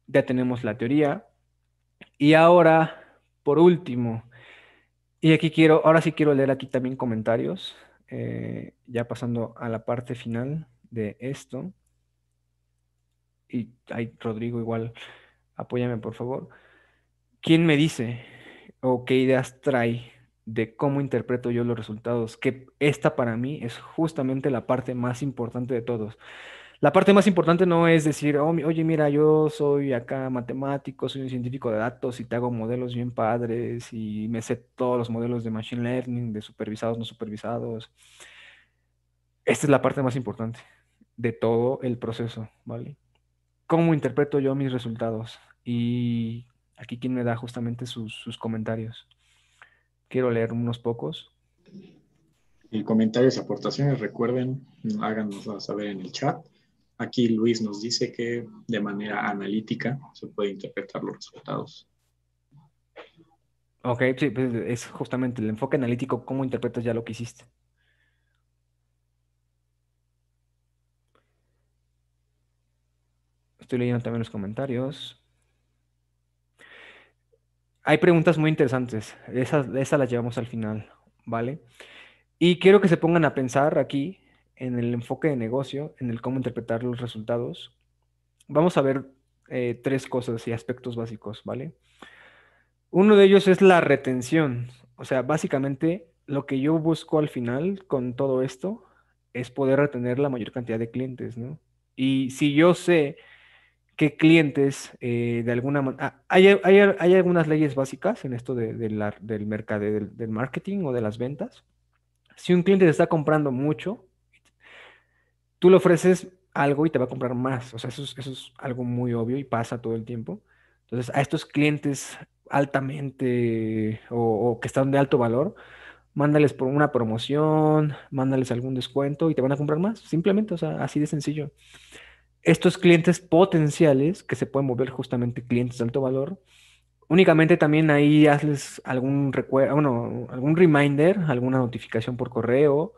ya tenemos la teoría. Y ahora, por último, y aquí quiero, ahora sí quiero leer aquí también comentarios, eh, ya pasando a la parte final de esto. Y ahí, Rodrigo, igual, apóyame por favor. ¿Quién me dice o qué ideas trae de cómo interpreto yo los resultados? Que esta para mí es justamente la parte más importante de todos. La parte más importante no es decir, oh, oye, mira, yo soy acá matemático, soy un científico de datos y te hago modelos bien padres y me sé todos los modelos de machine learning, de supervisados, no supervisados. Esta es la parte más importante de todo el proceso, ¿vale? ¿Cómo interpreto yo mis resultados? Y aquí quien me da justamente sus, comentarios. Quiero leer unos pocos. Y comentarios, aportaciones, recuerden, háganoslas saber en el chat. Aquí Luis nos dice que de manera analítica se puede interpretar los resultados. Ok, sí, pues es justamente el enfoque analítico, cómo interpretas ya lo que hiciste. Estoy leyendo también los comentarios. Hay preguntas muy interesantes. Esas, esas las llevamos al final, ¿vale? Y quiero que se pongan a pensar aquí en el enfoque de negocio, en el cómo interpretar los resultados, vamos a ver eh, tres cosas y aspectos básicos, ¿vale? Uno de ellos es la retención. O sea, básicamente lo que yo busco al final con todo esto es poder retener la mayor cantidad de clientes, ¿no? Y si yo sé qué clientes eh, de alguna manera... Ah, hay, hay, algunas leyes básicas en esto del mercado, del, marketing o de las ventas. Si un cliente está comprando mucho, tú le ofreces algo y te va a comprar más. O sea, eso es, algo muy obvio y pasa todo el tiempo. Entonces, a estos clientes altamente o, que están de alto valor, mándales por una promoción, mándales algún descuento y te van a comprar más. Simplemente, o sea, así de sencillo. Estos clientes potenciales que se pueden mover justamente clientes de alto valor, únicamente también ahí hazles algún recuerdo, ah, bueno, algún reminder, alguna notificación por correo,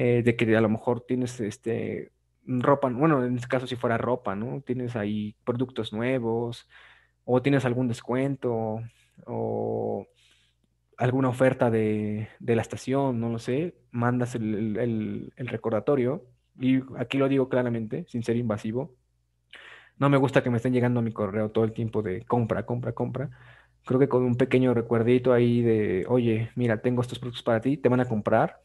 eh, de que a lo mejor tienes este ropa, bueno, en este caso si fuera ropa, ¿no? Tienes ahí productos nuevos o tienes algún descuento o alguna oferta de, la estación, no lo sé, mandas el, el recordatorio y aquí lo digo claramente, sin ser invasivo, no me gusta que me estén llegando a mi correo todo el tiempo de compra, compra, compra. Creo que con un pequeño recuerdito ahí de, oye, mira, tengo estos productos para ti, te van a comprar,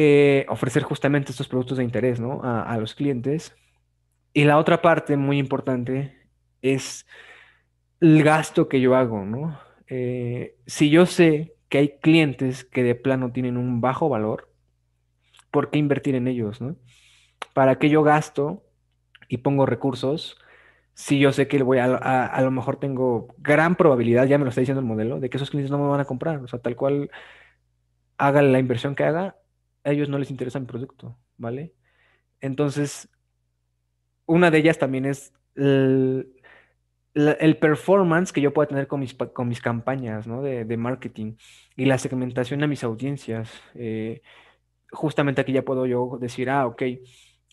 eh, ofrecer justamente estos productos de interés ¿no? a, los clientes. Y la otra parte muy importante es el gasto que yo hago, ¿no? Eh, si yo sé que hay clientes que de plano tienen un bajo valor, ¿por qué invertir en ellos, no? ¿Para qué yo gasto y pongo recursos si yo sé que voy a, a, a, lo mejor tengo gran probabilidad, ya me lo está diciendo el modelo, de que esos clientes no me van a comprar? O sea, tal cual haga la inversión que haga, a ellos no les interesa mi producto, ¿vale? Entonces, una de ellas también es el, performance que yo pueda tener con mis, con mis campañas ¿no? de, marketing y la segmentación a mis audiencias. Eh, justamente aquí ya puedo yo decir, ah, ok,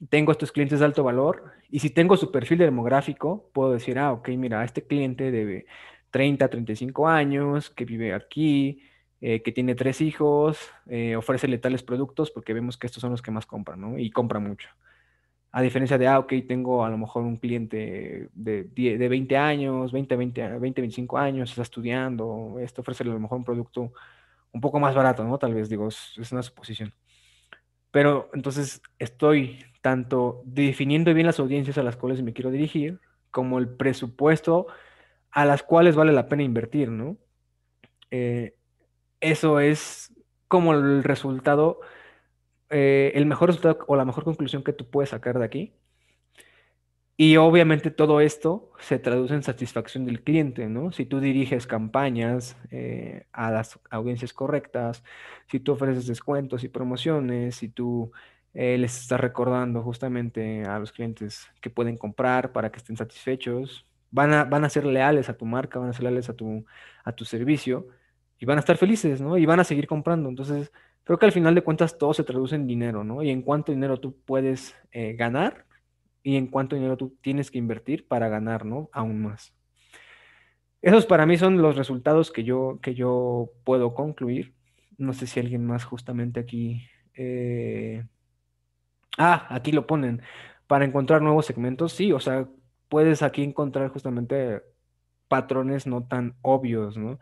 tengo estos clientes de alto valor y si tengo su perfil demográfico, puedo decir, ah, ok, mira, este cliente de 30, 35 años, que vive aquí, eh, que tiene tres hijos, eh, ofrécele tales productos porque vemos que estos son los que más compran, ¿no? Y compran mucho. A diferencia de, ah, ok, tengo a lo mejor un cliente de, de 20 años, 20, 20, 20, 25 años, está estudiando, esto ofrécele a lo mejor un producto un poco más barato, ¿no? Tal vez, digo, es, es una suposición. Pero entonces estoy tanto definiendo bien las audiencias a las cuales me quiero dirigir, como el presupuesto a las cuales vale la pena invertir, ¿no? Eh, eso es como el resultado, eh, el mejor resultado o la mejor conclusión que tú puedes sacar de aquí. Y obviamente todo esto se traduce en satisfacción del cliente, ¿no? Si tú diriges campañas eh, a las audiencias correctas, si tú ofreces descuentos y promociones, si tú eh, les estás recordando justamente a los clientes que pueden comprar para que estén satisfechos, van a, van a ser leales a tu marca, van a ser leales a tu, a tu servicio y van a estar felices, ¿no? Y van a seguir comprando. Entonces, creo que al final de cuentas todo se traduce en dinero, ¿no? Y en cuánto dinero tú puedes eh, ganar y en cuánto dinero tú tienes que invertir para ganar, ¿no? Aún más. Esos para mí son los resultados que yo, que yo puedo concluir. No sé si alguien más justamente aquí... Eh, ah, aquí lo ponen. Para encontrar nuevos segmentos, sí, o sea, puedes aquí encontrar justamente patrones no tan obvios, ¿no?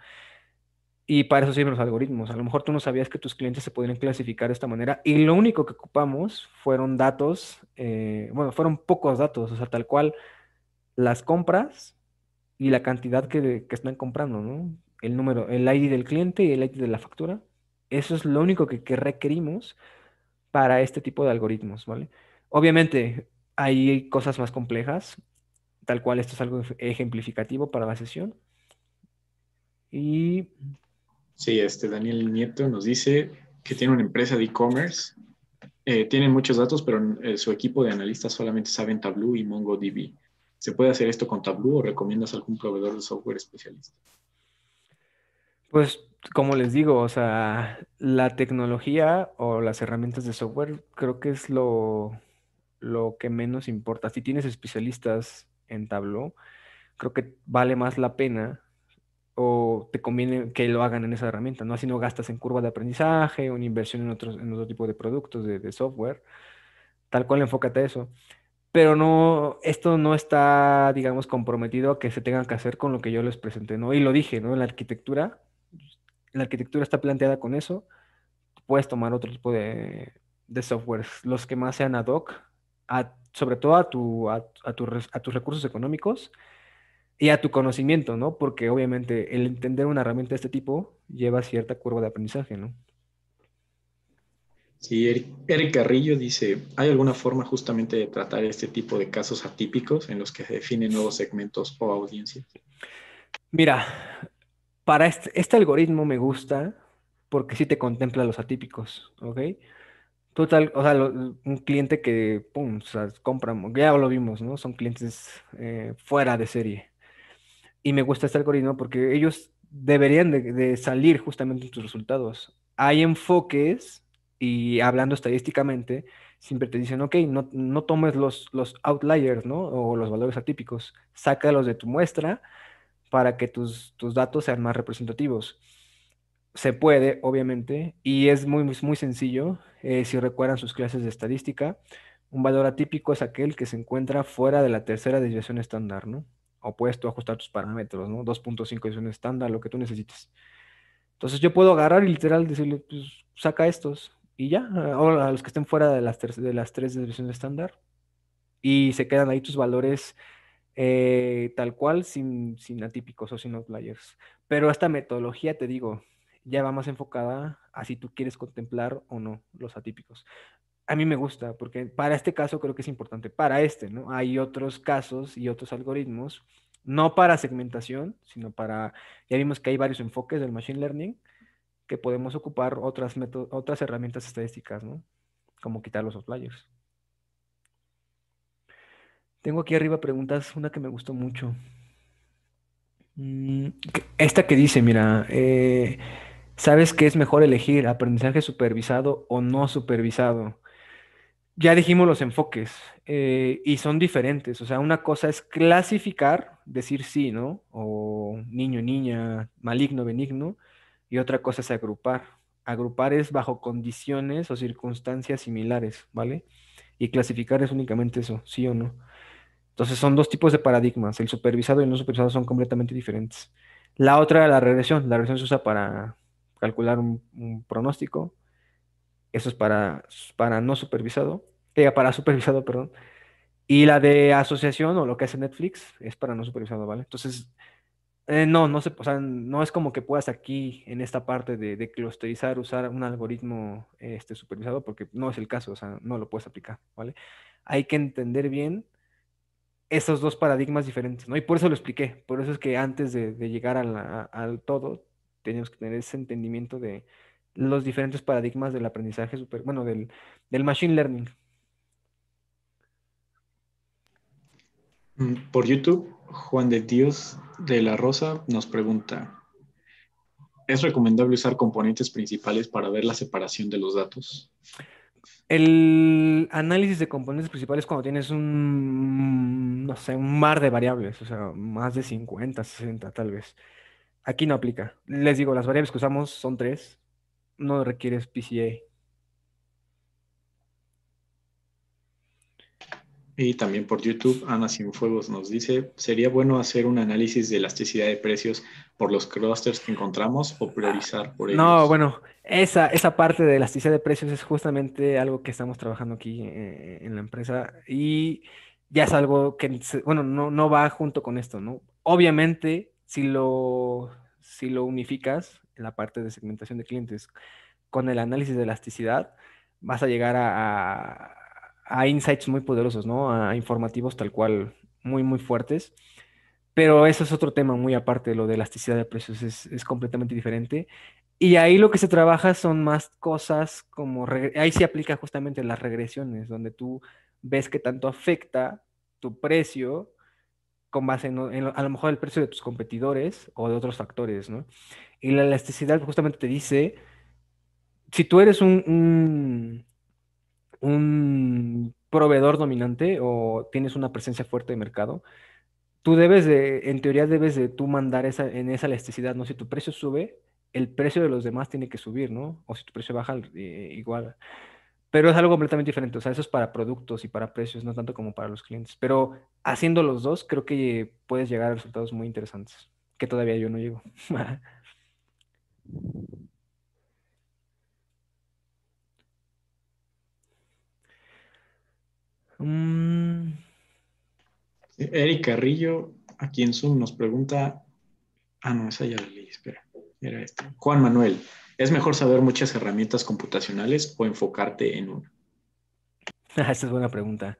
Y para eso sirven los algoritmos. A lo mejor tú no sabías que tus clientes se podían clasificar de esta manera. Y lo único que ocupamos fueron datos, eh, bueno, fueron pocos datos, o sea, tal cual las compras y la cantidad que, que, están comprando, ¿no? El número, el ID del cliente y el ID de la factura. Eso es lo único que, que requerimos para este tipo de algoritmos, ¿vale? Obviamente hay cosas más complejas, tal cual esto es algo ejemplificativo para la sesión. Y Sí, este Daniel Nieto nos dice que tiene una empresa de e-commerce. tiene eh, tienen muchos datos, pero eh, su equipo de analistas solamente saben Tableau y MongoDB. ¿Se puede hacer esto con Tableau o recomiendas algún proveedor de software especialista? Pues como les digo, o sea, la tecnología o las herramientas de software creo que es lo, lo que menos importa. Si tienes especialistas en Tableau, creo que vale más la pena o te conviene que lo hagan en esa herramienta, ¿no? Así no gastas en curva de aprendizaje o en inversión en, otro tipo de productos, de, software. Tal cual enfócate a eso. Pero no, esto no está, digamos, comprometido a que se tengan que hacer con lo que yo les presenté, ¿no? Y lo dije, ¿no? La arquitectura, la arquitectura está planteada con eso. Puedes tomar otro tipo de, de softwares, los que más sean ad hoc, sobre todo a tus recursos económicos y a tu conocimiento, ¿no? Porque obviamente el entender una herramienta de este tipo lleva cierta curva de aprendizaje, ¿no? Sí, Eric, Carrillo dice, ¿hay alguna forma justamente de tratar este tipo de casos atípicos en los que se definen nuevos segmentos o audiencias? Mira, para este, este algoritmo me gusta porque sí te contempla los atípicos, ¿ok? Total, o sea, un cliente que, pum, o sea, compra, ya lo vimos, ¿no? Son clientes eh, fuera de serie. Y me gusta este algoritmo porque ellos deberían de, salir justamente en tus resultados. Hay enfoques, y hablando estadísticamente, siempre te dicen, ok, no, no tomes los, los outliers, ¿no? O los valores atípicos, sácalos de tu muestra para que tus, tus datos sean más representativos. Se puede, obviamente, y es muy, muy sencillo. Eh, si recuerdan sus clases de estadística, un valor atípico es aquel que se encuentra fuera de la tercera desviación estándar, ¿no? o puedes ajustar tus parámetros, ¿no? 2.5 es un estándar, lo que tú necesites. Entonces yo puedo agarrar y literal decirle, pues saca estos y ya, ahora a los que estén fuera de las, tres, de las tres desviaciones estándar y se quedan ahí tus valores eh, tal cual, sin, sin atípicos o sin outliers. Pero esta metodología, te digo, ya va más enfocada a si tú quieres contemplar o no los atípicos a mí me gusta, porque para este caso creo que es importante, para este, ¿no? Hay otros casos y otros algoritmos, no para segmentación, sino para, ya vimos que hay varios enfoques del Machine Learning, que podemos ocupar otras, otras herramientas estadísticas, ¿no? Como quitar los outliers. Tengo aquí arriba preguntas, una que me gustó mucho. Mm, esta que dice, mira, eh, ¿sabes qué es mejor elegir? ¿Aprendizaje supervisado o no supervisado? ya dijimos los enfoques eh, y son diferentes. O sea, una cosa es clasificar, decir sí, ¿no? O niño, niña, maligno, benigno. Y otra cosa es agrupar. Agrupar es bajo condiciones o circunstancias similares, ¿vale? Y clasificar es únicamente eso, sí o no. Entonces son dos tipos de paradigmas. El supervisado y el no supervisado son completamente diferentes. La otra, la regresión. La regresión se usa para calcular un pronóstico eso es para, para no supervisado, eh, para supervisado, perdón. Y la de asociación o lo que hace Netflix es para no supervisado, ¿vale? Entonces, eh, no, no se, o sea, no es como que puedas aquí en esta parte de, de clusterizar, usar un algoritmo este, supervisado, porque no es el caso, o sea, no lo puedes aplicar, ¿vale? Hay que entender bien esos dos paradigmas diferentes, ¿no? Y por eso lo expliqué, por eso es que antes de, llegar al todo, tenemos que tener ese entendimiento de, los diferentes paradigmas del aprendizaje, super, bueno, del, machine learning. Mm, por YouTube, Juan de Dios de la Rosa nos pregunta, ¿es recomendable usar componentes principales para ver la separación de los datos? El análisis de componentes principales cuando tienes un, no sé, un mar de variables, o sea, más de 50, 60 tal vez. Aquí no aplica. Les digo, las variables que usamos son tres, no requieres PCA. Y también por YouTube, Ana Sin Fuegos nos dice, ¿sería bueno hacer un análisis de elasticidad de precios por los clusters que encontramos o priorizar por ellos? No, bueno, esa, esa parte de elasticidad de precios es justamente algo que estamos trabajando aquí eh, eh, en la empresa y ya es algo que, bueno, no, va junto con esto, ¿no? Obviamente, si lo, si lo unificas, la parte de segmentación de clientes. Con el análisis de elasticidad vas a llegar a, a, insights muy poderosos, ¿no? A informativos tal cual muy, muy fuertes. Pero eso es otro tema muy aparte lo de elasticidad de precios, es, completamente diferente. Y ahí lo que se trabaja son más cosas como, ahí se aplica justamente las regresiones, donde tú ves que tanto afecta tu precio con base en, a lo mejor el precio de tus competidores o de otros factores, ¿no? Y la elasticidad justamente te dice, si tú eres un, un, proveedor dominante o tienes una presencia fuerte de mercado, tú debes de, en teoría debes de tú mandar esa, en esa elasticidad, ¿no? Si tu precio sube, el precio de los demás tiene que subir, ¿no? O si tu precio baja, eh, igual. Pero es algo completamente diferente, o sea, eso es para productos y para precios, no tanto como para los clientes. Pero haciendo los dos, creo que puedes llegar a resultados muy interesantes, que todavía yo no llego. Mm. Eric Carrillo, aquí en Zoom, nos pregunta. Ah, no, esa ya la leí, espera. Era esta. Juan Manuel, ¿es mejor saber muchas herramientas computacionales o enfocarte en una? Ah, esa es buena pregunta.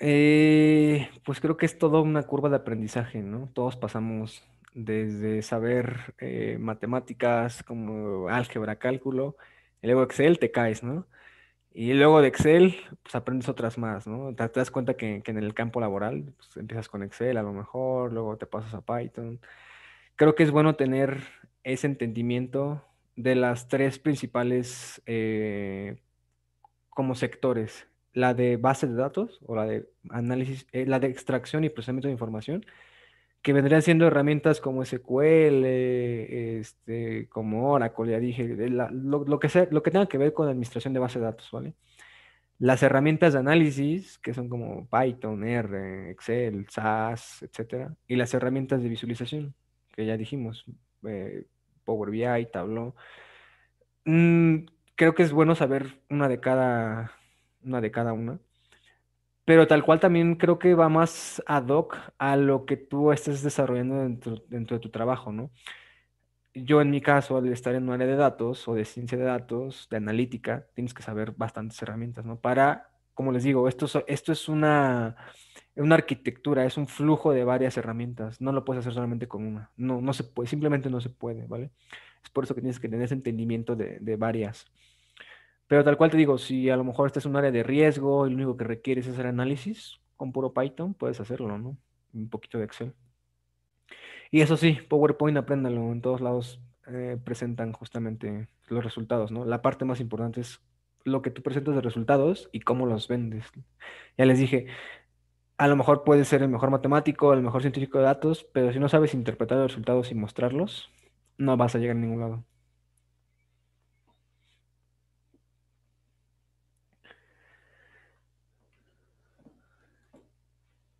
Eh, pues creo que es toda una curva de aprendizaje, ¿no? Todos pasamos desde saber eh, matemáticas como álgebra, cálculo, y luego Excel te caes, ¿no? Y luego de Excel, pues aprendes otras más, ¿no? Te, das cuenta que, en el campo laboral pues, empiezas con Excel a lo mejor, luego te pasas a Python. Creo que es bueno tener ese entendimiento de las tres principales eh, como sectores, la de base de datos o la de análisis, eh, la de extracción y procesamiento de información, que vendrían siendo herramientas como SQL, eh, este, como Oracle, ya dije, lo, que lo que tenga que ver con administración de base de datos, ¿vale? Las herramientas de análisis, que son como Python, R, Excel, SAS, etcétera, y las herramientas de visualización, que ya dijimos, eh, Power BI, Tableau. Mm, creo que es bueno saber una de cada una. De cada una pero tal cual también creo que va más ad hoc a lo que tú estés desarrollando dentro, de tu trabajo, ¿no? Yo en mi caso, al estar en un área de datos o de ciencia de datos, de analítica, tienes que saber bastantes herramientas, ¿no? Para, como les digo, esto es, esto es una, una arquitectura, es un flujo de varias herramientas, no lo puedes hacer solamente con una, no, no se puede, simplemente no se puede, ¿vale? Es por eso que tienes que tener ese entendimiento de, de varias. Pero tal cual te digo, si a lo mejor este es un área de riesgo y lo único que requieres es hacer análisis con puro Python, puedes hacerlo, ¿no? Un poquito de Excel. Y eso sí, PowerPoint, apréndalo. En todos lados eh, presentan justamente los resultados, ¿no? La parte más importante es lo que tú presentas de resultados y cómo los vendes. Ya les dije, a lo mejor puedes ser el mejor matemático, el mejor científico de datos, pero si no sabes interpretar los resultados y mostrarlos, no vas a llegar a ningún lado.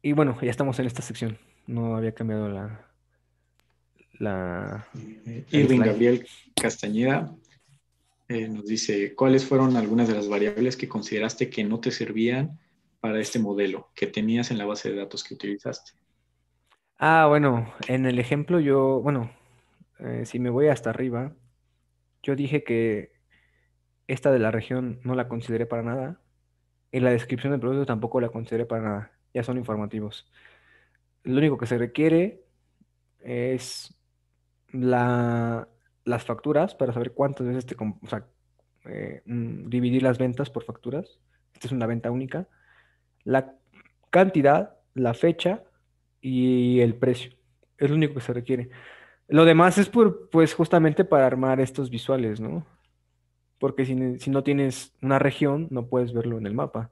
Y bueno, ya estamos en esta sección. No había cambiado la. la Irving Gabriel Castañeda eh, nos dice: ¿Cuáles fueron algunas de las variables que consideraste que no te servían para este modelo que tenías en la base de datos que utilizaste? Ah, bueno, en el ejemplo yo, bueno, eh, si me voy hasta arriba, yo dije que esta de la región no la consideré para nada. En la descripción del producto tampoco la consideré para nada ya son informativos. Lo único que se requiere es las facturas para saber cuántas veces te... Eh, mm, dividir las ventas por facturas. Esta es una venta única. La cantidad, la fecha y el precio. Es lo único que se requiere. Lo demás es pues justamente para armar estos visuales, ¿no? Porque si no tienes una región, no puedes verlo en el mapa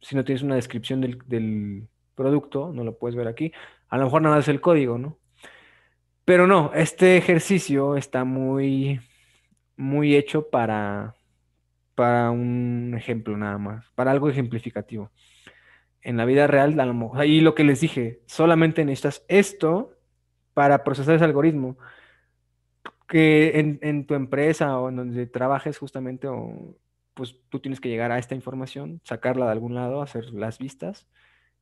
si no tienes una descripción del, producto, no lo puedes ver aquí, a lo mejor nada es el código, ¿no? Pero no, este ejercicio está muy, muy hecho para, para un ejemplo nada más, para algo ejemplificativo. En la vida real, a lo mejor, Y lo que les dije, solamente necesitas esto para procesar ese algoritmo. Que en, en tu empresa o en donde trabajes justamente o pues tú tienes que llegar a esta información, sacarla de algún lado, hacer las vistas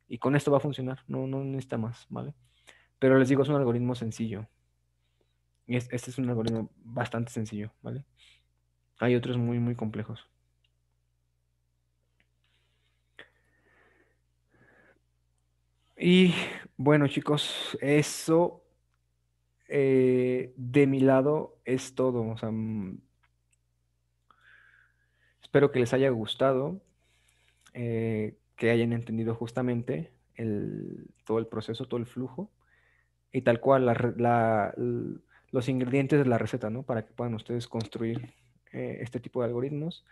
y con esto va a funcionar, no, no necesita más, ¿vale? Pero les digo, es un algoritmo sencillo. este es un algoritmo bastante sencillo, ¿vale? Hay otros muy, muy complejos. Y bueno, chicos, eso eh, de mi lado es todo. O sea, mm, Espero que les haya gustado, eh, que hayan entendido justamente el, todo el proceso, todo el flujo y tal cual los ingredientes de la receta, ¿no? Para que puedan ustedes construir eh, este tipo de algoritmos.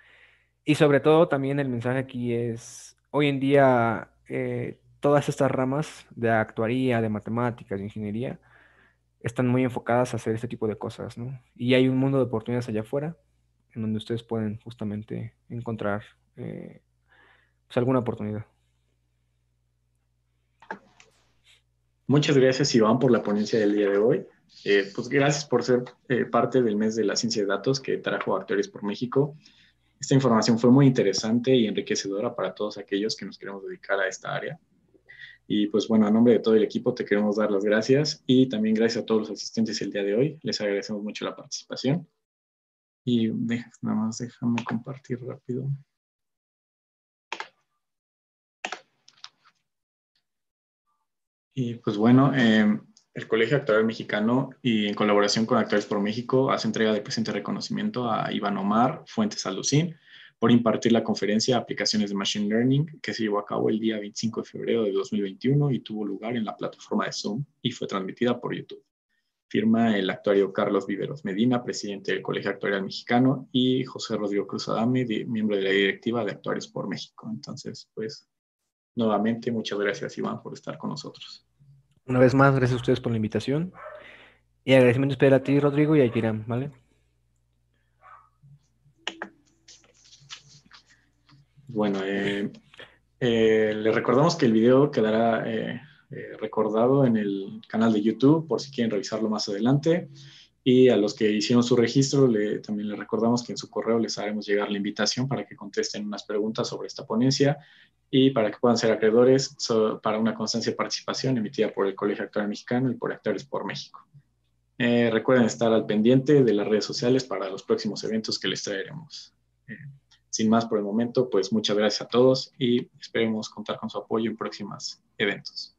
Y sobre todo también el mensaje aquí es, hoy en día eh, todas estas ramas de actuaría, de matemáticas, de ingeniería, están muy enfocadas a hacer este tipo de cosas, ¿no? Y hay un mundo de oportunidades allá afuera en donde ustedes pueden justamente encontrar eh, pues, alguna oportunidad. Muchas gracias, Iván, por la ponencia del día de hoy. Eh, pues gracias por ser eh, parte del mes de la ciencia de datos que trajo Actores por México. Esta información fue muy interesante y enriquecedora para todos aquellos que nos queremos dedicar a esta área. Y pues bueno, a nombre de todo el equipo te queremos dar las gracias y también gracias a todos los asistentes el día de hoy. Les agradecemos mucho la participación y nada más déjame compartir rápido. Y pues bueno, em, el Colegio Actual Mexicano y en colaboración con Actores por México hace entrega de presente reconocimiento a Iván Omar Fuentes Alucín por impartir la conferencia Aplicaciones de Machine Learning que se llevó a cabo el día 25 de febrero de 2021 y tuvo lugar en la plataforma de Zoom y fue transmitida por YouTube. Firma el actuario Carlos Viveros Medina, presidente del Colegio Actuarial Mexicano, y José Rodrigo Cruz Adame, miembro de la directiva de Actuarios por México. Entonces, pues, nuevamente, muchas gracias, Iván, por estar con nosotros. Una vez más, gracias a ustedes por la invitación. Y agradecimiento espera a ti, Rodrigo, y a Kiram, ¿vale? Bueno, eh, eh, les recordamos que el video quedará... Eh, eh, recordado en el canal de YouTube por si quieren revisarlo más adelante. Y a los que hicieron su registro, también les recordamos que en su correo les haremos llegar la invitación para que contesten unas preguntas sobre esta ponencia y para que puedan ser acreedores para una constancia de participación emitida por el Colegio Actoral Mexicano y por Actores por México. Eh, recuerden estar al pendiente de las redes sociales para los próximos eventos que les traeremos. Eh, sin más por el momento, pues muchas gracias a todos y esperemos contar con su apoyo en próximos eventos.